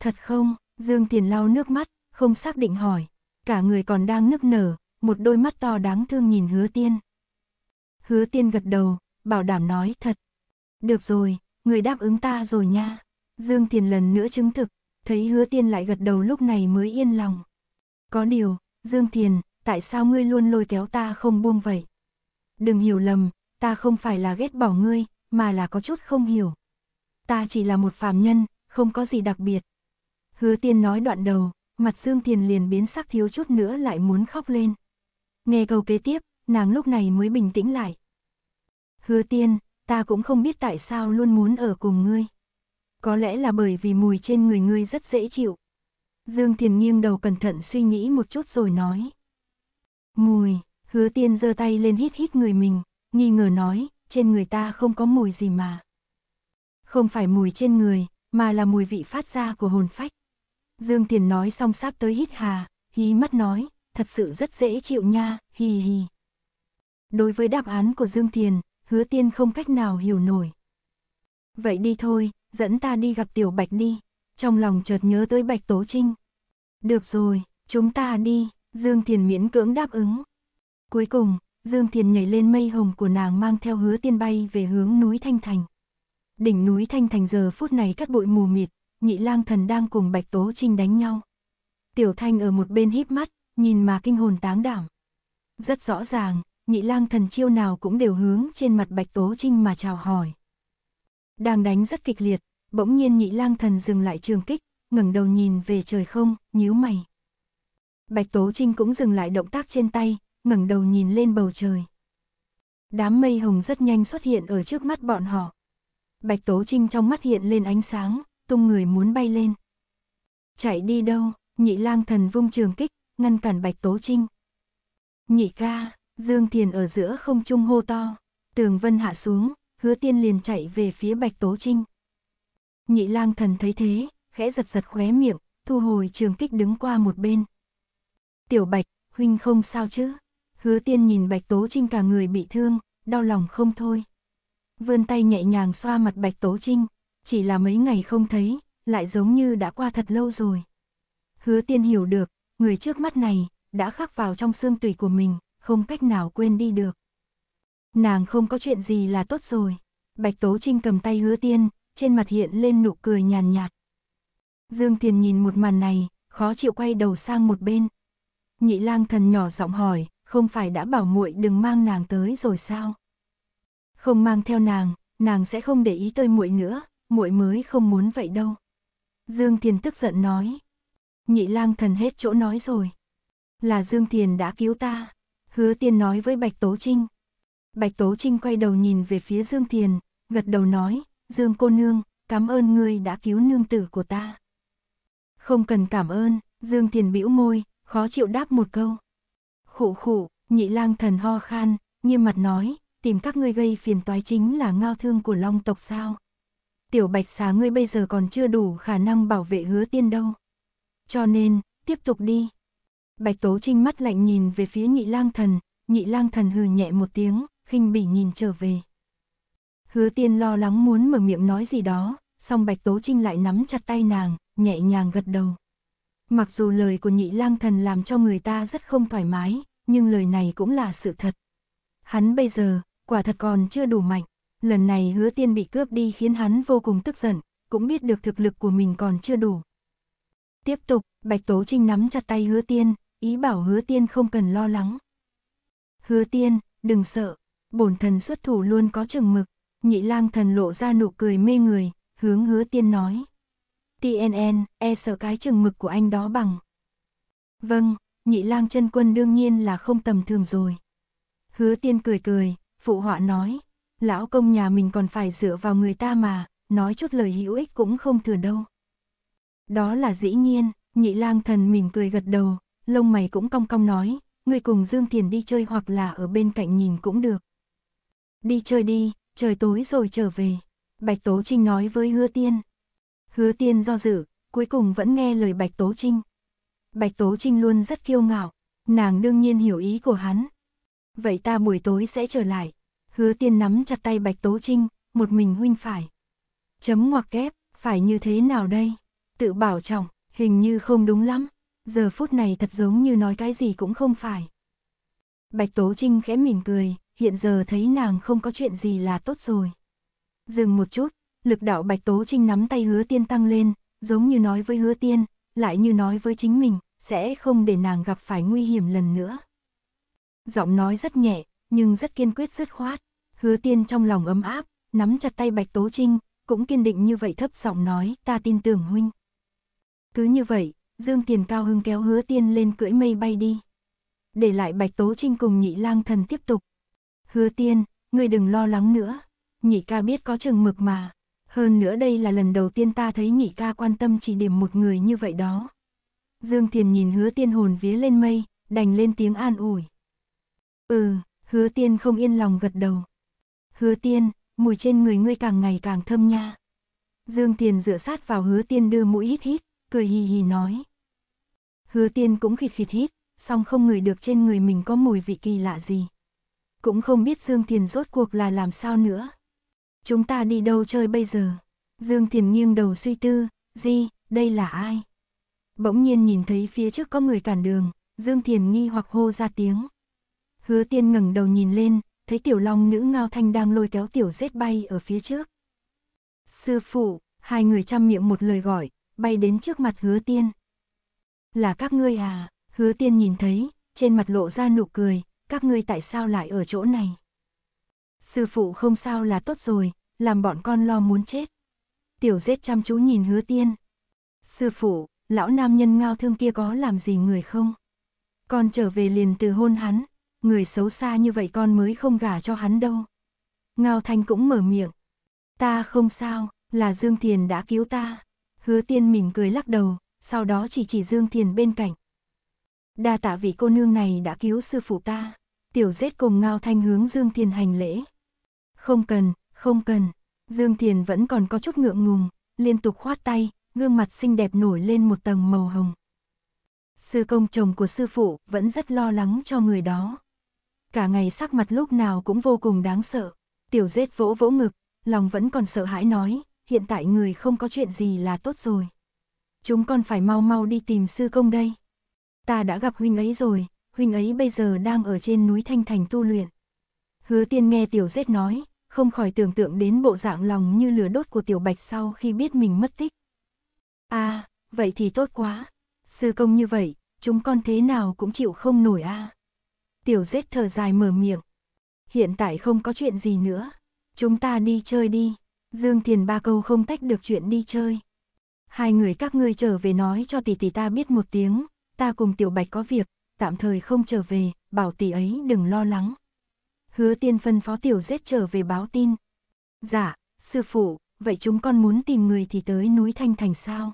Thật không, Dương Thiền lau nước mắt, không xác định hỏi, cả người còn đang nức nở, một đôi mắt to đáng thương nhìn hứa tiên. Hứa tiên gật đầu, bảo đảm nói thật. Được rồi, người đáp ứng ta rồi nha. Dương Thiền lần nữa chứng thực, thấy hứa tiên lại gật đầu lúc này mới yên lòng. Có điều, Dương Thiền, tại sao ngươi luôn lôi kéo ta không buông vậy? Đừng hiểu lầm, ta không phải là ghét bỏ ngươi, mà là có chút không hiểu. Ta chỉ là một phàm nhân, không có gì đặc biệt. Hứa tiên nói đoạn đầu, mặt Dương Tiền liền biến sắc thiếu chút nữa lại muốn khóc lên. Nghe câu kế tiếp, nàng lúc này mới bình tĩnh lại. Hứa tiên, ta cũng không biết tại sao luôn muốn ở cùng ngươi. Có lẽ là bởi vì mùi trên người ngươi rất dễ chịu. Dương Thiền nghiêng đầu cẩn thận suy nghĩ một chút rồi nói. Mùi, hứa tiên giơ tay lên hít hít người mình, nghi ngờ nói, trên người ta không có mùi gì mà. Không phải mùi trên người, mà là mùi vị phát ra của hồn phách. Dương Tiền nói xong sắp tới hít hà, hí mắt nói, thật sự rất dễ chịu nha, hì hì. Đối với đáp án của Dương Tiền, hứa tiên không cách nào hiểu nổi. Vậy đi thôi, dẫn ta đi gặp Tiểu Bạch đi. Trong lòng chợt nhớ tới Bạch Tố Trinh. Được rồi, chúng ta đi, Dương Tiền miễn cưỡng đáp ứng. Cuối cùng, Dương Tiền nhảy lên mây hồng của nàng mang theo hứa tiên bay về hướng núi Thanh Thành. Đỉnh núi Thanh Thành giờ phút này cắt bụi mù mịt, nhị lang thần đang cùng Bạch Tố Trinh đánh nhau. Tiểu Thanh ở một bên híp mắt, nhìn mà kinh hồn táng đảm. Rất rõ ràng, nhị lang thần chiêu nào cũng đều hướng trên mặt Bạch Tố Trinh mà chào hỏi. Đang đánh rất kịch liệt, bỗng nhiên nhị lang thần dừng lại trường kích, ngẩng đầu nhìn về trời không, nhíu mày. Bạch Tố Trinh cũng dừng lại động tác trên tay, ngẩng đầu nhìn lên bầu trời. Đám mây hồng rất nhanh xuất hiện ở trước mắt bọn họ. Bạch Tố Trinh trong mắt hiện lên ánh sáng, tung người muốn bay lên. Chạy đi đâu, nhị lang thần vung trường kích, ngăn cản Bạch Tố Trinh. Nhị ca, Dương Thiền ở giữa không trung hô to, tường vân hạ xuống, hứa tiên liền chạy về phía Bạch Tố Trinh. Nhị lang thần thấy thế, khẽ giật giật khóe miệng, thu hồi trường kích đứng qua một bên. Tiểu Bạch, huynh không sao chứ? Hứa tiên nhìn Bạch Tố Trinh cả người bị thương, đau lòng không thôi. Vươn tay nhẹ nhàng xoa mặt Bạch Tố Trinh, chỉ là mấy ngày không thấy, lại giống như đã qua thật lâu rồi. Hứa tiên hiểu được, người trước mắt này, đã khắc vào trong xương tủy của mình, không cách nào quên đi được. Nàng không có chuyện gì là tốt rồi. Bạch Tố Trinh cầm tay hứa tiên, trên mặt hiện lên nụ cười nhàn nhạt. Dương Tiền nhìn một màn này, khó chịu quay đầu sang một bên. Nhị lang thần nhỏ giọng hỏi, không phải đã bảo muội đừng mang nàng tới rồi sao? Không mang theo nàng, nàng sẽ không để ý tới muội nữa, muội mới không muốn vậy đâu. Dương Tiền tức giận nói. Nhị lang thần hết chỗ nói rồi. Là Dương Tiền đã cứu ta. Hứa Tiên nói với Bạch Tố Trinh. Bạch Tố Trinh quay đầu nhìn về phía Dương Tiền, gật đầu nói, Dương cô nương, cảm ơn ngươi đã cứu nương tử của ta. Không cần cảm ơn, Dương Tiền bĩu môi, khó chịu đáp một câu. Khụ khụ, nhị lang thần ho khan, nghiêm mặt nói, tìm các ngươi gây phiền toái chính là ngao thương của long tộc sao tiểu bạch xá ngươi bây giờ còn chưa đủ khả năng bảo vệ hứa tiên đâu. Cho nên, tiếp tục đi. Bạch Tố Trinh mắt lạnh nhìn về phía nhị lang thần, nhị lang thần hừ nhẹ một tiếng, khinh bỉ nhìn trở về. Hứa tiên lo lắng muốn mở miệng nói gì đó, song Bạch Tố Trinh lại nắm chặt tay nàng, nhẹ nhàng gật đầu. Mặc dù lời của nhị lang thần làm cho người ta rất không thoải mái, nhưng lời này cũng là sự thật. Hắn bây giờ, quả thật còn chưa đủ mạnh lần này hứa tiên bị cướp đi khiến hắn vô cùng tức giận, cũng biết được thực lực của mình còn chưa đủ. Tiếp tục, Bạch Tố Trinh nắm chặt tay hứa tiên, ý bảo hứa tiên không cần lo lắng. Hứa tiên, đừng sợ, bổn thần xuất thủ luôn có chừng mực, nhị lang thần lộ ra nụ cười mê người, hướng hứa tiên nói. TNN, e sợ cái chừng mực của anh đó bằng. Vâng, nhị lang chân quân đương nhiên là không tầm thường rồi. Hứa tiên cười cười, phụ họa nói lão công nhà mình còn phải dựa vào người ta mà, nói chút lời hữu ích cũng không thừa đâu. Đó là dĩ nhiên, nhị lang thần mỉm cười gật đầu, lông mày cũng cong cong nói, người cùng Dương Thiền đi chơi hoặc là ở bên cạnh nhìn cũng được. Đi chơi đi, trời tối rồi trở về, Bạch Tố Trinh nói với Hứa Tiên. Hứa Tiên do dự, cuối cùng vẫn nghe lời Bạch Tố Trinh. Bạch Tố Trinh luôn rất kiêu ngạo, nàng đương nhiên hiểu ý của hắn. Vậy ta buổi tối sẽ trở lại, hứa tiên nắm chặt tay Bạch Tố Trinh, một mình huynh phải. Chấm ngoặc kép, phải như thế nào đây? Tự bảo trọng, hình như không đúng lắm, giờ phút này thật giống như nói cái gì cũng không phải. Bạch Tố Trinh khẽ mỉm cười, hiện giờ thấy nàng không có chuyện gì là tốt rồi. Dừng một chút, lực đạo Bạch Tố Trinh nắm tay hứa tiên tăng lên, giống như nói với hứa tiên, lại như nói với chính mình, sẽ không để nàng gặp phải nguy hiểm lần nữa. Giọng nói rất nhẹ, nhưng rất kiên quyết dứt khoát. Hứa tiên trong lòng ấm áp, nắm chặt tay Bạch Tố Trinh, cũng kiên định như vậy thấp giọng nói, ta tin tưởng huynh. Cứ như vậy, Dương Tiền Cao Hưng kéo hứa tiên lên cưỡi mây bay đi. Để lại Bạch Tố Trinh cùng nhị lang thần tiếp tục. Hứa tiên, ngươi đừng lo lắng nữa, nhị ca biết có chừng mực mà. Hơn nữa đây là lần đầu tiên ta thấy nhị ca quan tâm chỉ điểm một người như vậy đó. Dương Thiền nhìn hứa tiên hồn vía lên mây, đành lên tiếng an ủi. Ừ, Hứa tiên không yên lòng gật đầu. Hứa tiên, mùi trên người ngươi càng ngày càng thơm nha. Dương tiền dựa sát vào hứa tiên đưa mũi hít hít, cười hì hì nói. Hứa tiên cũng khịt khịt hít, song không ngửi được trên người mình có mùi vị kỳ lạ gì. Cũng không biết Dương tiền rốt cuộc là làm sao nữa. Chúng ta đi đâu chơi bây giờ? Dương tiền nghiêng đầu suy tư, Di, đây là ai? Bỗng nhiên nhìn thấy phía trước có người cản đường, Dương Tiền nghi hoặc hô ra tiếng. Hứa tiên ngẩng đầu nhìn lên, thấy tiểu long nữ ngao thanh đang lôi kéo tiểu Dết bay ở phía trước. Sư phụ, hai người chăm miệng một lời gọi, bay đến trước mặt hứa tiên. Là các ngươi à, hứa tiên nhìn thấy, trên mặt lộ ra nụ cười, các ngươi tại sao lại ở chỗ này? Sư phụ không sao là tốt rồi, làm bọn con lo muốn chết. Tiểu Dết chăm chú nhìn hứa tiên. Sư phụ, lão nam nhân ngao thương kia có làm gì người không? Con trở về liền từ hôn hắn, người xấu xa như vậy con mới không gả cho hắn đâu. Ngao Thanh cũng mở miệng. Ta không sao, là Dương Thiền đã cứu ta. Hứa tiên mỉm cười lắc đầu, sau đó chỉ chỉ Dương Thiền bên cạnh. Đa tạ vì cô nương này đã cứu sư phụ ta. Tiểu Dết cùng Ngao Thanh hướng Dương Thiền hành lễ. Không cần, không cần. Dương Thiền vẫn còn có chút ngượng ngùng, liên tục khoát tay, gương mặt xinh đẹp nổi lên một tầng màu hồng. Sư công chồng của sư phụ vẫn rất lo lắng cho người đó cả ngày sắc mặt lúc nào cũng vô cùng đáng sợ. Tiểu dết vỗ vỗ ngực, lòng vẫn còn sợ hãi nói, hiện tại người không có chuyện gì là tốt rồi. Chúng con phải mau mau đi tìm sư công đây. Ta đã gặp huynh ấy rồi, huynh ấy bây giờ đang ở trên núi Thanh Thành tu luyện. Hứa tiên nghe tiểu dết nói, không khỏi tưởng tượng đến bộ dạng lòng như lửa đốt của tiểu bạch sau khi biết mình mất tích. À, vậy thì tốt quá. Sư công như vậy, chúng con thế nào cũng chịu không nổi a à. Tiểu Dết thở dài mở miệng. Hiện tại không có chuyện gì nữa. Chúng ta đi chơi đi. Dương Tiền ba câu không tách được chuyện đi chơi. Hai người các ngươi trở về nói cho tỷ tỷ ta biết một tiếng. Ta cùng Tiểu Bạch có việc, tạm thời không trở về, bảo tỷ ấy đừng lo lắng. Hứa tiên phân phó Tiểu Dết trở về báo tin. Dạ, sư phụ, vậy chúng con muốn tìm người thì tới núi Thanh Thành sao?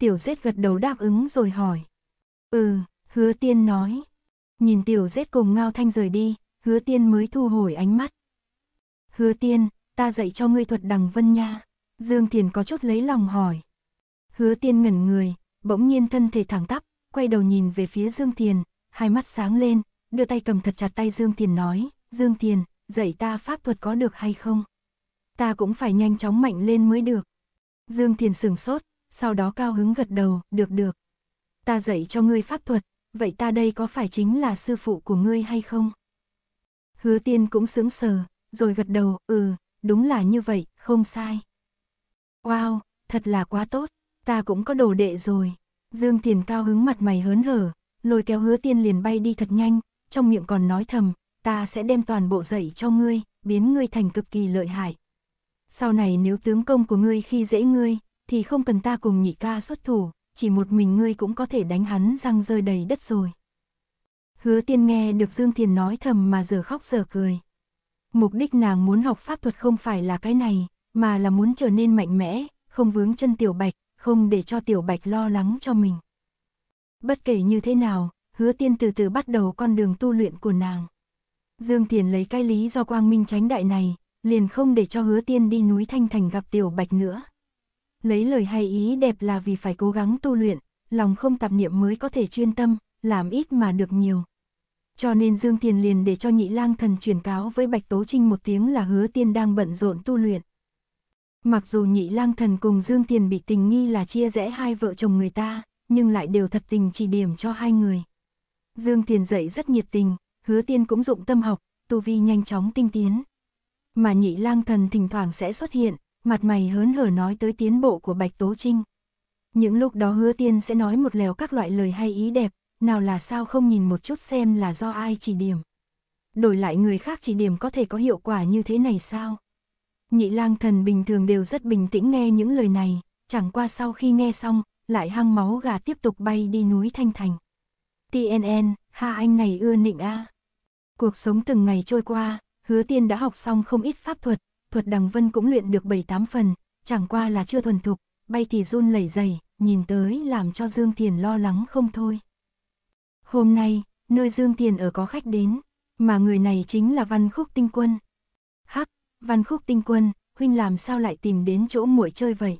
Tiểu Dết gật đầu đáp ứng rồi hỏi. Ừ, hứa tiên nói, Nhìn tiểu rết cùng ngao thanh rời đi, hứa tiên mới thu hồi ánh mắt. Hứa tiên, ta dạy cho ngươi thuật đằng vân nha. Dương Thiền có chút lấy lòng hỏi. Hứa tiên ngẩn người, bỗng nhiên thân thể thẳng tắp, quay đầu nhìn về phía Dương Thiền, hai mắt sáng lên, đưa tay cầm thật chặt tay Dương Thiền nói, Dương Thiền, dạy ta pháp thuật có được hay không? Ta cũng phải nhanh chóng mạnh lên mới được. Dương Thiền sửng sốt, sau đó cao hứng gật đầu, được được. Ta dạy cho ngươi pháp thuật, vậy ta đây có phải chính là sư phụ của ngươi hay không? Hứa tiên cũng sướng sờ, rồi gật đầu, ừ, đúng là như vậy, không sai. Wow, thật là quá tốt, ta cũng có đồ đệ rồi. Dương Tiền cao hứng mặt mày hớn hở, lôi kéo hứa tiên liền bay đi thật nhanh, trong miệng còn nói thầm, ta sẽ đem toàn bộ dạy cho ngươi, biến ngươi thành cực kỳ lợi hại. Sau này nếu tướng công của ngươi khi dễ ngươi, thì không cần ta cùng nhị ca xuất thủ, chỉ một mình ngươi cũng có thể đánh hắn răng rơi đầy đất rồi. Hứa tiên nghe được Dương Thiền nói thầm mà giờ khóc giờ cười. Mục đích nàng muốn học pháp thuật không phải là cái này, mà là muốn trở nên mạnh mẽ, không vướng chân tiểu bạch, không để cho tiểu bạch lo lắng cho mình. Bất kể như thế nào, hứa tiên từ từ bắt đầu con đường tu luyện của nàng. Dương Thiền lấy cái lý do quang minh tránh đại này, liền không để cho hứa tiên đi núi Thanh Thành gặp tiểu bạch nữa lấy lời hay ý đẹp là vì phải cố gắng tu luyện, lòng không tạp niệm mới có thể chuyên tâm, làm ít mà được nhiều. Cho nên Dương tiền liền để cho nhị lang thần truyền cáo với Bạch Tố Trinh một tiếng là hứa tiên đang bận rộn tu luyện. Mặc dù nhị lang thần cùng Dương tiền bị tình nghi là chia rẽ hai vợ chồng người ta, nhưng lại đều thật tình chỉ điểm cho hai người. Dương tiền dậy rất nhiệt tình, hứa tiên cũng dụng tâm học, tu vi nhanh chóng tinh tiến. Mà nhị lang thần thỉnh thoảng sẽ xuất hiện, mặt mày hớn hở nói tới tiến bộ của Bạch Tố Trinh. Những lúc đó hứa tiên sẽ nói một lèo các loại lời hay ý đẹp, nào là sao không nhìn một chút xem là do ai chỉ điểm. Đổi lại người khác chỉ điểm có thể có hiệu quả như thế này sao? Nhị lang thần bình thường đều rất bình tĩnh nghe những lời này, chẳng qua sau khi nghe xong, lại hăng máu gà tiếp tục bay đi núi Thanh Thành. TNN, ha anh này ưa nịnh a. Cuộc sống từng ngày trôi qua, hứa tiên đã học xong không ít pháp thuật, thuật đằng vân cũng luyện được 7-8 phần, chẳng qua là chưa thuần thục, bay thì run lẩy dày, nhìn tới làm cho Dương Thiền lo lắng không thôi. Hôm nay, nơi Dương Thiền ở có khách đến, mà người này chính là Văn Khúc Tinh Quân. Hắc, Văn Khúc Tinh Quân, huynh làm sao lại tìm đến chỗ muội chơi vậy?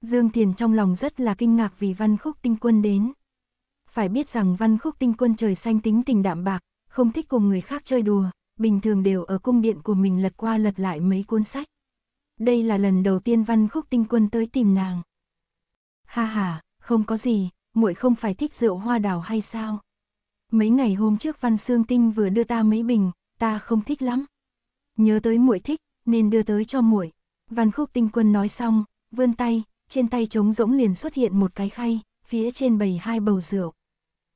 Dương Thiền trong lòng rất là kinh ngạc vì Văn Khúc Tinh Quân đến. Phải biết rằng Văn Khúc Tinh Quân trời xanh tính tình đạm bạc, không thích cùng người khác chơi đùa, bình thường đều ở cung điện của mình lật qua lật lại mấy cuốn sách. Đây là lần đầu tiên văn khúc tinh quân tới tìm nàng. Ha ha, không có gì, muội không phải thích rượu hoa đào hay sao? Mấy ngày hôm trước văn xương tinh vừa đưa ta mấy bình, ta không thích lắm. Nhớ tới muội thích, nên đưa tới cho muội. Văn khúc tinh quân nói xong, vươn tay, trên tay trống rỗng liền xuất hiện một cái khay, phía trên bầy hai bầu rượu.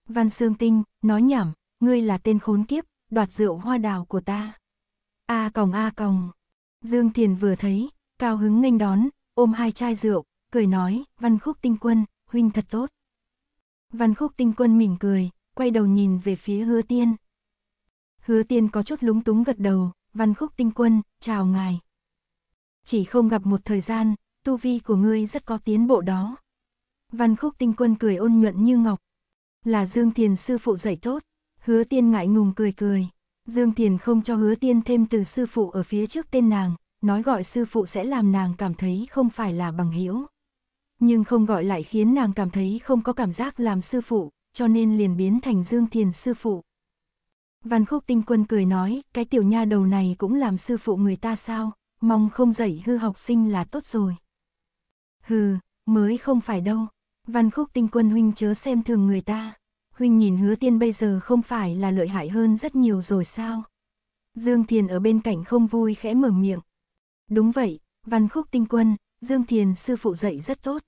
Văn xương Tinh, nói nhảm, ngươi là tên khốn kiếp, đoạt rượu hoa đào của ta. A à còng a à còng. Dương Thiền vừa thấy, cao hứng nghênh đón, ôm hai chai rượu, cười nói, văn khúc tinh quân, huynh thật tốt. Văn khúc tinh quân mỉm cười, quay đầu nhìn về phía hứa tiên. Hứa tiên có chút lúng túng gật đầu, văn khúc tinh quân, chào ngài. Chỉ không gặp một thời gian, tu vi của ngươi rất có tiến bộ đó. Văn khúc tinh quân cười ôn nhuận như ngọc. Là Dương Thiền sư phụ dạy tốt, Hứa tiên ngại ngùng cười cười. Dương Thiền không cho hứa tiên thêm từ sư phụ ở phía trước tên nàng, nói gọi sư phụ sẽ làm nàng cảm thấy không phải là bằng hữu Nhưng không gọi lại khiến nàng cảm thấy không có cảm giác làm sư phụ, cho nên liền biến thành Dương Thiền sư phụ. Văn Khúc Tinh Quân cười nói, cái tiểu nha đầu này cũng làm sư phụ người ta sao, mong không dạy hư học sinh là tốt rồi. Hừ, mới không phải đâu, Văn Khúc Tinh Quân huynh chớ xem thường người ta huynh nhìn hứa tiên bây giờ không phải là lợi hại hơn rất nhiều rồi sao? Dương Thiền ở bên cạnh không vui khẽ mở miệng. Đúng vậy, văn khúc tinh quân, Dương Thiền sư phụ dạy rất tốt.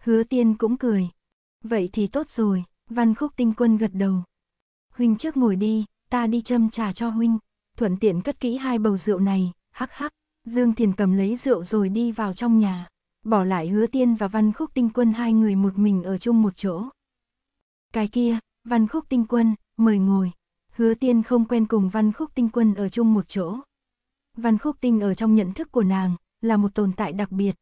Hứa tiên cũng cười. Vậy thì tốt rồi, văn khúc tinh quân gật đầu. Huynh trước ngồi đi, ta đi châm trà cho huynh. Thuận tiện cất kỹ hai bầu rượu này, hắc hắc. Dương Thiền cầm lấy rượu rồi đi vào trong nhà. Bỏ lại hứa tiên và văn khúc tinh quân hai người một mình ở chung một chỗ. Cái kia, Văn Khúc Tinh Quân, mời ngồi. Hứa Tiên không quen cùng Văn Khúc Tinh Quân ở chung một chỗ. Văn Khúc Tinh ở trong nhận thức của nàng, là một tồn tại đặc biệt.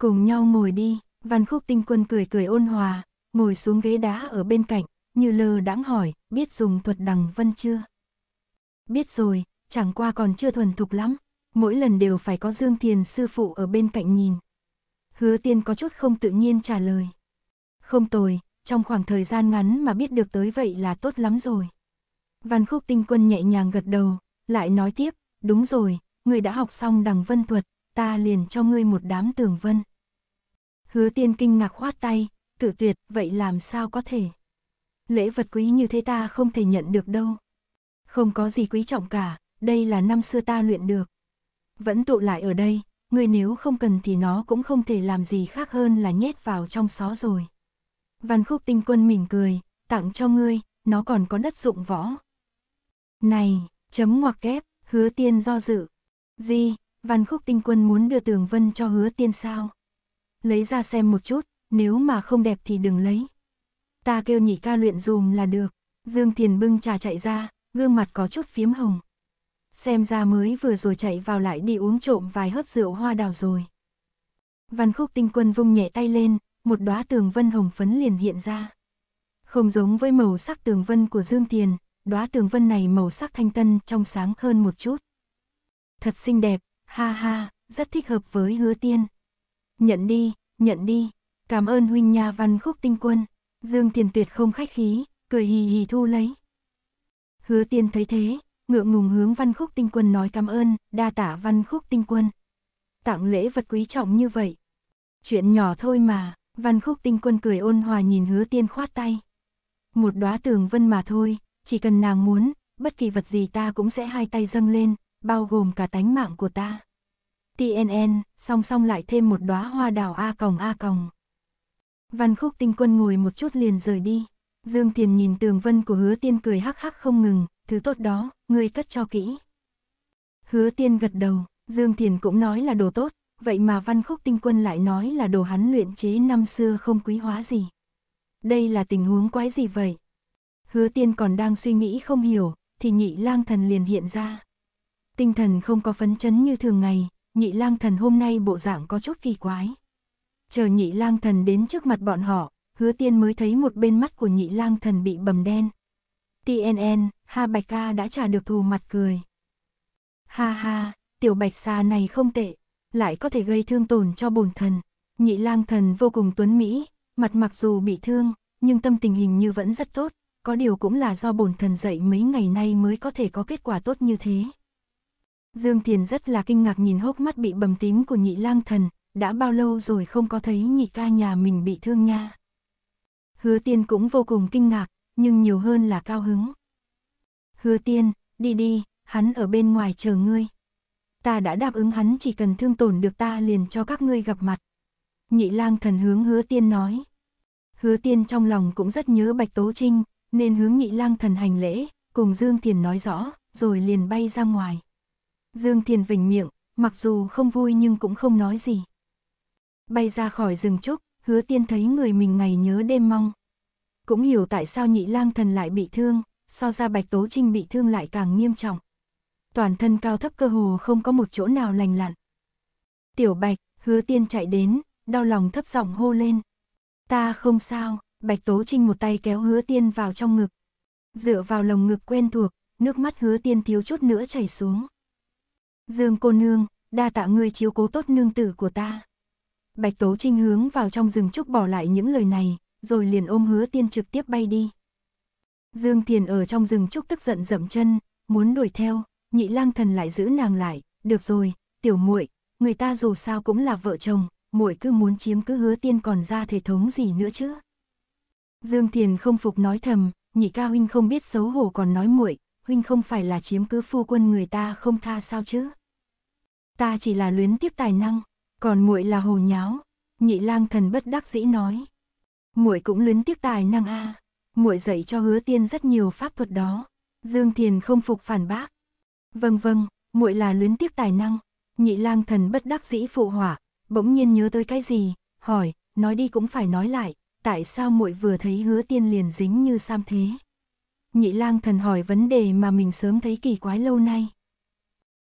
Cùng nhau ngồi đi, Văn Khúc Tinh Quân cười cười ôn hòa, ngồi xuống ghế đá ở bên cạnh, như lơ đãng hỏi, biết dùng thuật đằng vân chưa? Biết rồi, chẳng qua còn chưa thuần thục lắm, mỗi lần đều phải có Dương Thiền sư phụ ở bên cạnh nhìn. Hứa Tiên có chút không tự nhiên trả lời. Không tồi, trong khoảng thời gian ngắn mà biết được tới vậy là tốt lắm rồi. Văn khúc tinh quân nhẹ nhàng gật đầu, lại nói tiếp, đúng rồi, người đã học xong đằng vân thuật, ta liền cho ngươi một đám tường vân. Hứa tiên kinh ngạc khoát tay, cử tuyệt, vậy làm sao có thể? Lễ vật quý như thế ta không thể nhận được đâu. Không có gì quý trọng cả, đây là năm xưa ta luyện được. Vẫn tụ lại ở đây, người nếu không cần thì nó cũng không thể làm gì khác hơn là nhét vào trong xó rồi. Văn khúc tinh quân mỉm cười, tặng cho ngươi, nó còn có đất dụng võ. Này, chấm ngoặc kép, hứa tiên do dự. Gì, văn khúc tinh quân muốn đưa tường vân cho hứa tiên sao? Lấy ra xem một chút, nếu mà không đẹp thì đừng lấy. Ta kêu nhị ca luyện dùm là được. Dương Thiền bưng trà chạy ra, gương mặt có chút phiếm hồng. Xem ra mới vừa rồi chạy vào lại đi uống trộm vài hớp rượu hoa đào rồi. Văn khúc tinh quân vung nhẹ tay lên, một đóa tường vân hồng phấn liền hiện ra. Không giống với màu sắc tường vân của Dương Tiền, đóa tường vân này màu sắc thanh tân trong sáng hơn một chút. Thật xinh đẹp, ha ha, rất thích hợp với hứa tiên. Nhận đi, nhận đi, cảm ơn huynh nhà văn khúc tinh quân. Dương Tiền tuyệt không khách khí, cười hì hì thu lấy. Hứa tiên thấy thế, ngượng ngùng hướng văn khúc tinh quân nói cảm ơn, đa tả văn khúc tinh quân. Tặng lễ vật quý trọng như vậy. Chuyện nhỏ thôi mà. Văn khúc tinh quân cười ôn hòa nhìn hứa tiên khoát tay. Một đóa tường vân mà thôi, chỉ cần nàng muốn, bất kỳ vật gì ta cũng sẽ hai tay dâng lên, bao gồm cả tánh mạng của ta. TNN, song song lại thêm một đóa hoa đào A còng A còng. Văn khúc tinh quân ngồi một chút liền rời đi. Dương Tiền nhìn tường vân của hứa tiên cười hắc hắc không ngừng, thứ tốt đó, ngươi cất cho kỹ. Hứa tiên gật đầu, Dương Tiền cũng nói là đồ tốt, vậy mà văn khúc tinh quân lại nói là đồ hắn luyện chế năm xưa không quý hóa gì. Đây là tình huống quái gì vậy? Hứa tiên còn đang suy nghĩ không hiểu, thì nhị lang thần liền hiện ra. Tinh thần không có phấn chấn như thường ngày, nhị lang thần hôm nay bộ dạng có chút kỳ quái. Chờ nhị lang thần đến trước mặt bọn họ, hứa tiên mới thấy một bên mắt của nhị lang thần bị bầm đen. TNN, Ha Bạch Ca đã trả được thù mặt cười. Ha ha, tiểu bạch xa này không tệ, lại có thể gây thương tổn cho bổn thần. Nhị lang thần vô cùng tuấn mỹ, mặt mặc dù bị thương, nhưng tâm tình hình như vẫn rất tốt, có điều cũng là do bổn thần dậy mấy ngày nay mới có thể có kết quả tốt như thế. Dương Thiền rất là kinh ngạc nhìn hốc mắt bị bầm tím của nhị lang thần, đã bao lâu rồi không có thấy nhị ca nhà mình bị thương nha. Hứa tiên cũng vô cùng kinh ngạc, nhưng nhiều hơn là cao hứng. Hứa tiên, đi đi, hắn ở bên ngoài chờ ngươi ta đã đáp ứng hắn chỉ cần thương tổn được ta liền cho các ngươi gặp mặt. Nhị lang thần hướng hứa tiên nói. Hứa tiên trong lòng cũng rất nhớ Bạch Tố Trinh, nên hướng nhị lang thần hành lễ, cùng Dương Thiền nói rõ, rồi liền bay ra ngoài. Dương Thiền vỉnh miệng, mặc dù không vui nhưng cũng không nói gì. Bay ra khỏi rừng trúc, hứa tiên thấy người mình ngày nhớ đêm mong. Cũng hiểu tại sao nhị lang thần lại bị thương, so ra Bạch Tố Trinh bị thương lại càng nghiêm trọng toàn thân cao thấp cơ hồ không có một chỗ nào lành lặn. Tiểu Bạch, hứa tiên chạy đến, đau lòng thấp giọng hô lên. Ta không sao, Bạch Tố Trinh một tay kéo hứa tiên vào trong ngực. Dựa vào lồng ngực quen thuộc, nước mắt hứa tiên thiếu chút nữa chảy xuống. Dương cô nương, đa tạ ngươi chiếu cố tốt nương tử của ta. Bạch Tố Trinh hướng vào trong rừng trúc bỏ lại những lời này, rồi liền ôm hứa tiên trực tiếp bay đi. Dương Thiền ở trong rừng trúc tức giận dậm chân, muốn đuổi theo, nhị lang thần lại giữ nàng lại, được rồi, tiểu muội, người ta dù sao cũng là vợ chồng, muội cứ muốn chiếm cứ hứa tiên còn ra thể thống gì nữa chứ. Dương Thiền không phục nói thầm, nhị ca huynh không biết xấu hổ còn nói muội, huynh không phải là chiếm cứ phu quân người ta không tha sao chứ. Ta chỉ là luyến tiếp tài năng, còn muội là hồ nháo, nhị lang thần bất đắc dĩ nói. Muội cũng luyến tiếc tài năng a, à. muội dạy cho Hứa Tiên rất nhiều pháp thuật đó. Dương Thiền không phục phản bác, Vâng vâng, muội là luyến tiếc tài năng. Nhị lang thần bất đắc dĩ phụ hỏa, bỗng nhiên nhớ tới cái gì, hỏi, nói đi cũng phải nói lại, tại sao muội vừa thấy hứa tiên liền dính như sam thế? Nhị lang thần hỏi vấn đề mà mình sớm thấy kỳ quái lâu nay.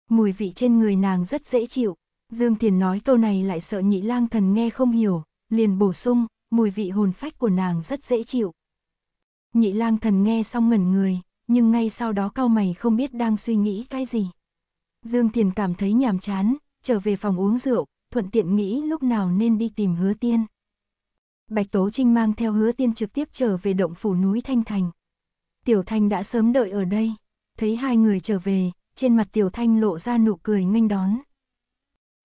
Mùi vị trên người nàng rất dễ chịu, Dương Tiền nói câu này lại sợ nhị lang thần nghe không hiểu, liền bổ sung, mùi vị hồn phách của nàng rất dễ chịu. Nhị lang thần nghe xong ngẩn người, nhưng ngay sau đó cao mày không biết đang suy nghĩ cái gì. Dương Thiền cảm thấy nhàm chán, trở về phòng uống rượu, thuận tiện nghĩ lúc nào nên đi tìm hứa tiên. Bạch Tố Trinh mang theo hứa tiên trực tiếp trở về động phủ núi Thanh Thành. Tiểu Thanh đã sớm đợi ở đây, thấy hai người trở về, trên mặt Tiểu Thanh lộ ra nụ cười nghênh đón.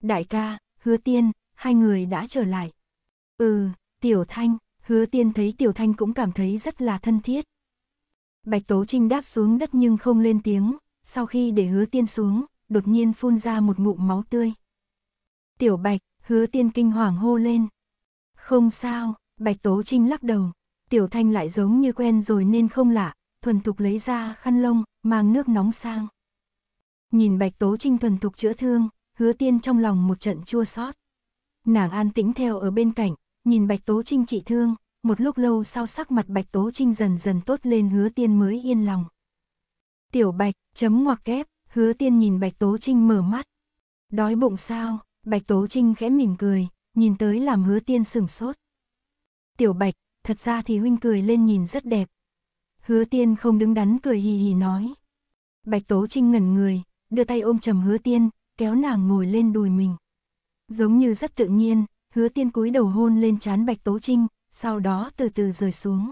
Đại ca, hứa tiên, hai người đã trở lại. Ừ, Tiểu Thanh, hứa tiên thấy Tiểu Thanh cũng cảm thấy rất là thân thiết. Bạch Tố Trinh đáp xuống đất nhưng không lên tiếng, sau khi để hứa tiên xuống, đột nhiên phun ra một ngụm máu tươi. Tiểu Bạch, hứa tiên kinh hoàng hô lên. Không sao, Bạch Tố Trinh lắc đầu, Tiểu Thanh lại giống như quen rồi nên không lạ, thuần thục lấy ra khăn lông, mang nước nóng sang. Nhìn Bạch Tố Trinh thuần thục chữa thương, hứa tiên trong lòng một trận chua xót. Nàng an tĩnh theo ở bên cạnh, nhìn Bạch Tố Trinh trị thương, một lúc lâu sau sắc mặt Bạch Tố Trinh dần dần tốt lên hứa tiên mới yên lòng. Tiểu Bạch, chấm ngoặc kép, hứa tiên nhìn Bạch Tố Trinh mở mắt. Đói bụng sao, Bạch Tố Trinh khẽ mỉm cười, nhìn tới làm hứa tiên sửng sốt. Tiểu Bạch, thật ra thì huynh cười lên nhìn rất đẹp. Hứa tiên không đứng đắn cười hì hì nói. Bạch Tố Trinh ngẩn người, đưa tay ôm chầm hứa tiên, kéo nàng ngồi lên đùi mình. Giống như rất tự nhiên, hứa tiên cúi đầu hôn lên trán Bạch Tố Trinh, sau đó từ từ rời xuống.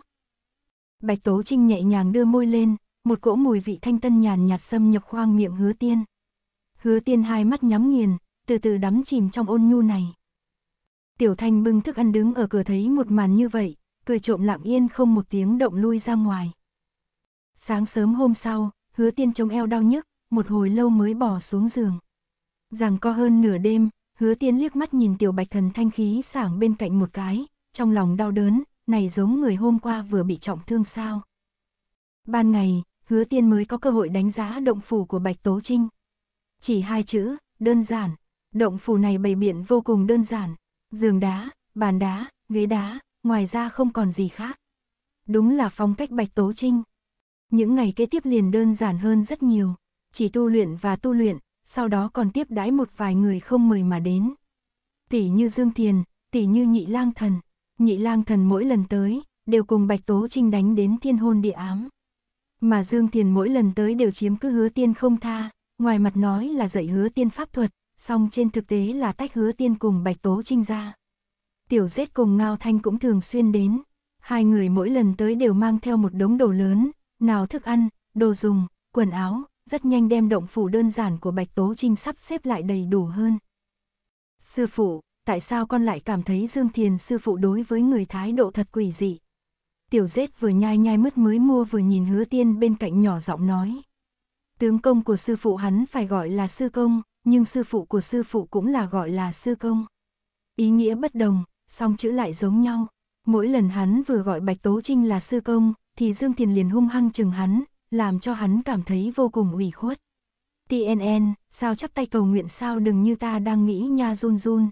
Bạch Tố Trinh nhẹ nhàng đưa môi lên, một cỗ mùi vị thanh tân nhàn nhạt xâm nhập khoang miệng hứa tiên. Hứa tiên hai mắt nhắm nghiền, từ từ đắm chìm trong ôn nhu này. Tiểu Thanh bưng thức ăn đứng ở cửa thấy một màn như vậy, cười trộm lặng yên không một tiếng động lui ra ngoài. Sáng sớm hôm sau, hứa tiên chống eo đau nhức, một hồi lâu mới bỏ xuống giường. Rằng co hơn nửa đêm, hứa tiên liếc mắt nhìn tiểu bạch thần thanh khí sảng bên cạnh một cái, trong lòng đau đớn, này giống người hôm qua vừa bị trọng thương sao. Ban ngày, hứa tiên mới có cơ hội đánh giá động phủ của Bạch Tố Trinh. Chỉ hai chữ, đơn giản, động phủ này bày biện vô cùng đơn giản, giường đá, bàn đá, ghế đá, ngoài ra không còn gì khác. Đúng là phong cách Bạch Tố Trinh. Những ngày kế tiếp liền đơn giản hơn rất nhiều, chỉ tu luyện và tu luyện, sau đó còn tiếp đãi một vài người không mời mà đến. Tỷ như Dương Thiền, tỷ như Nhị Lang Thần, nhị lang thần mỗi lần tới, đều cùng Bạch Tố Trinh đánh đến thiên hôn địa ám. Mà Dương Tiền mỗi lần tới đều chiếm cứ hứa tiên không tha, ngoài mặt nói là dạy hứa tiên pháp thuật, song trên thực tế là tách hứa tiên cùng Bạch Tố Trinh ra. Tiểu Dết cùng Ngao Thanh cũng thường xuyên đến, hai người mỗi lần tới đều mang theo một đống đồ lớn, nào thức ăn, đồ dùng, quần áo, rất nhanh đem động phủ đơn giản của Bạch Tố Trinh sắp xếp lại đầy đủ hơn. Sư phụ, tại sao con lại cảm thấy Dương Thiền sư phụ đối với người thái độ thật quỷ dị. Tiểu dết vừa nhai nhai mứt mới mua vừa nhìn hứa tiên bên cạnh nhỏ giọng nói. Tướng công của sư phụ hắn phải gọi là sư công, nhưng sư phụ của sư phụ cũng là gọi là sư công. Ý nghĩa bất đồng, song chữ lại giống nhau. Mỗi lần hắn vừa gọi Bạch Tố Trinh là sư công, thì Dương Thiền liền hung hăng chừng hắn, làm cho hắn cảm thấy vô cùng ủy khuất. TNN, sao chắp tay cầu nguyện sao đừng như ta đang nghĩ nha run run,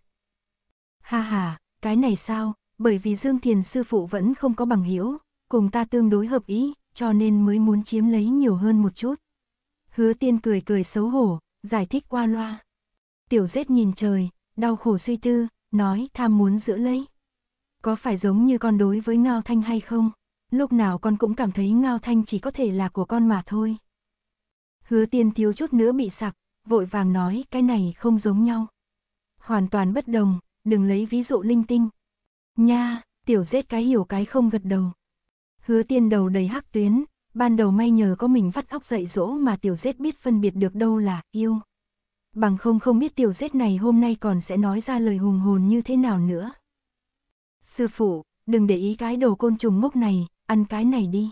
Ha ha, cái này sao, bởi vì Dương Thiền sư phụ vẫn không có bằng hữu cùng ta tương đối hợp ý, cho nên mới muốn chiếm lấy nhiều hơn một chút. Hứa tiên cười cười xấu hổ, giải thích qua loa. Tiểu Dết nhìn trời, đau khổ suy tư, nói tham muốn giữ lấy. Có phải giống như con đối với Ngao Thanh hay không? Lúc nào con cũng cảm thấy Ngao Thanh chỉ có thể là của con mà thôi. Hứa tiên thiếu chút nữa bị sặc, vội vàng nói cái này không giống nhau. Hoàn toàn bất đồng, đừng lấy ví dụ linh tinh. Nha, tiểu dết cái hiểu cái không gật đầu. Hứa tiên đầu đầy hắc tuyến, ban đầu may nhờ có mình vắt óc dạy dỗ mà tiểu dết biết phân biệt được đâu là yêu. Bằng không không biết tiểu dết này hôm nay còn sẽ nói ra lời hùng hồn như thế nào nữa. Sư phụ, đừng để ý cái đồ côn trùng mốc này, ăn cái này đi.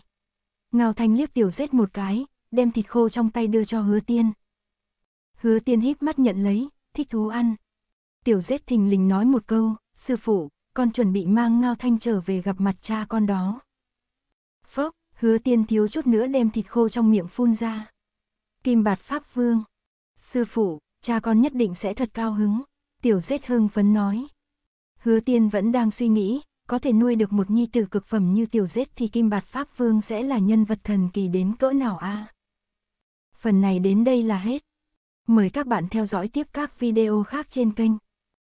ngào Thanh liếc tiểu dết một cái, đem thịt khô trong tay đưa cho hứa tiên. Hứa tiên híp mắt nhận lấy, thích thú ăn. Tiểu Dết thình lình nói một câu, sư phụ, con chuẩn bị mang ngao thanh trở về gặp mặt cha con đó. Phốc, hứa tiên thiếu chút nữa đem thịt khô trong miệng phun ra. Kim bạt pháp vương, sư phụ, cha con nhất định sẽ thật cao hứng, tiểu Dết hưng phấn nói. Hứa tiên vẫn đang suy nghĩ, có thể nuôi được một nhi tử cực phẩm như tiểu Dết thì kim bạt pháp vương sẽ là nhân vật thần kỳ đến cỡ nào a à? Phần này đến đây là hết. Mời các bạn theo dõi tiếp các video khác trên kênh.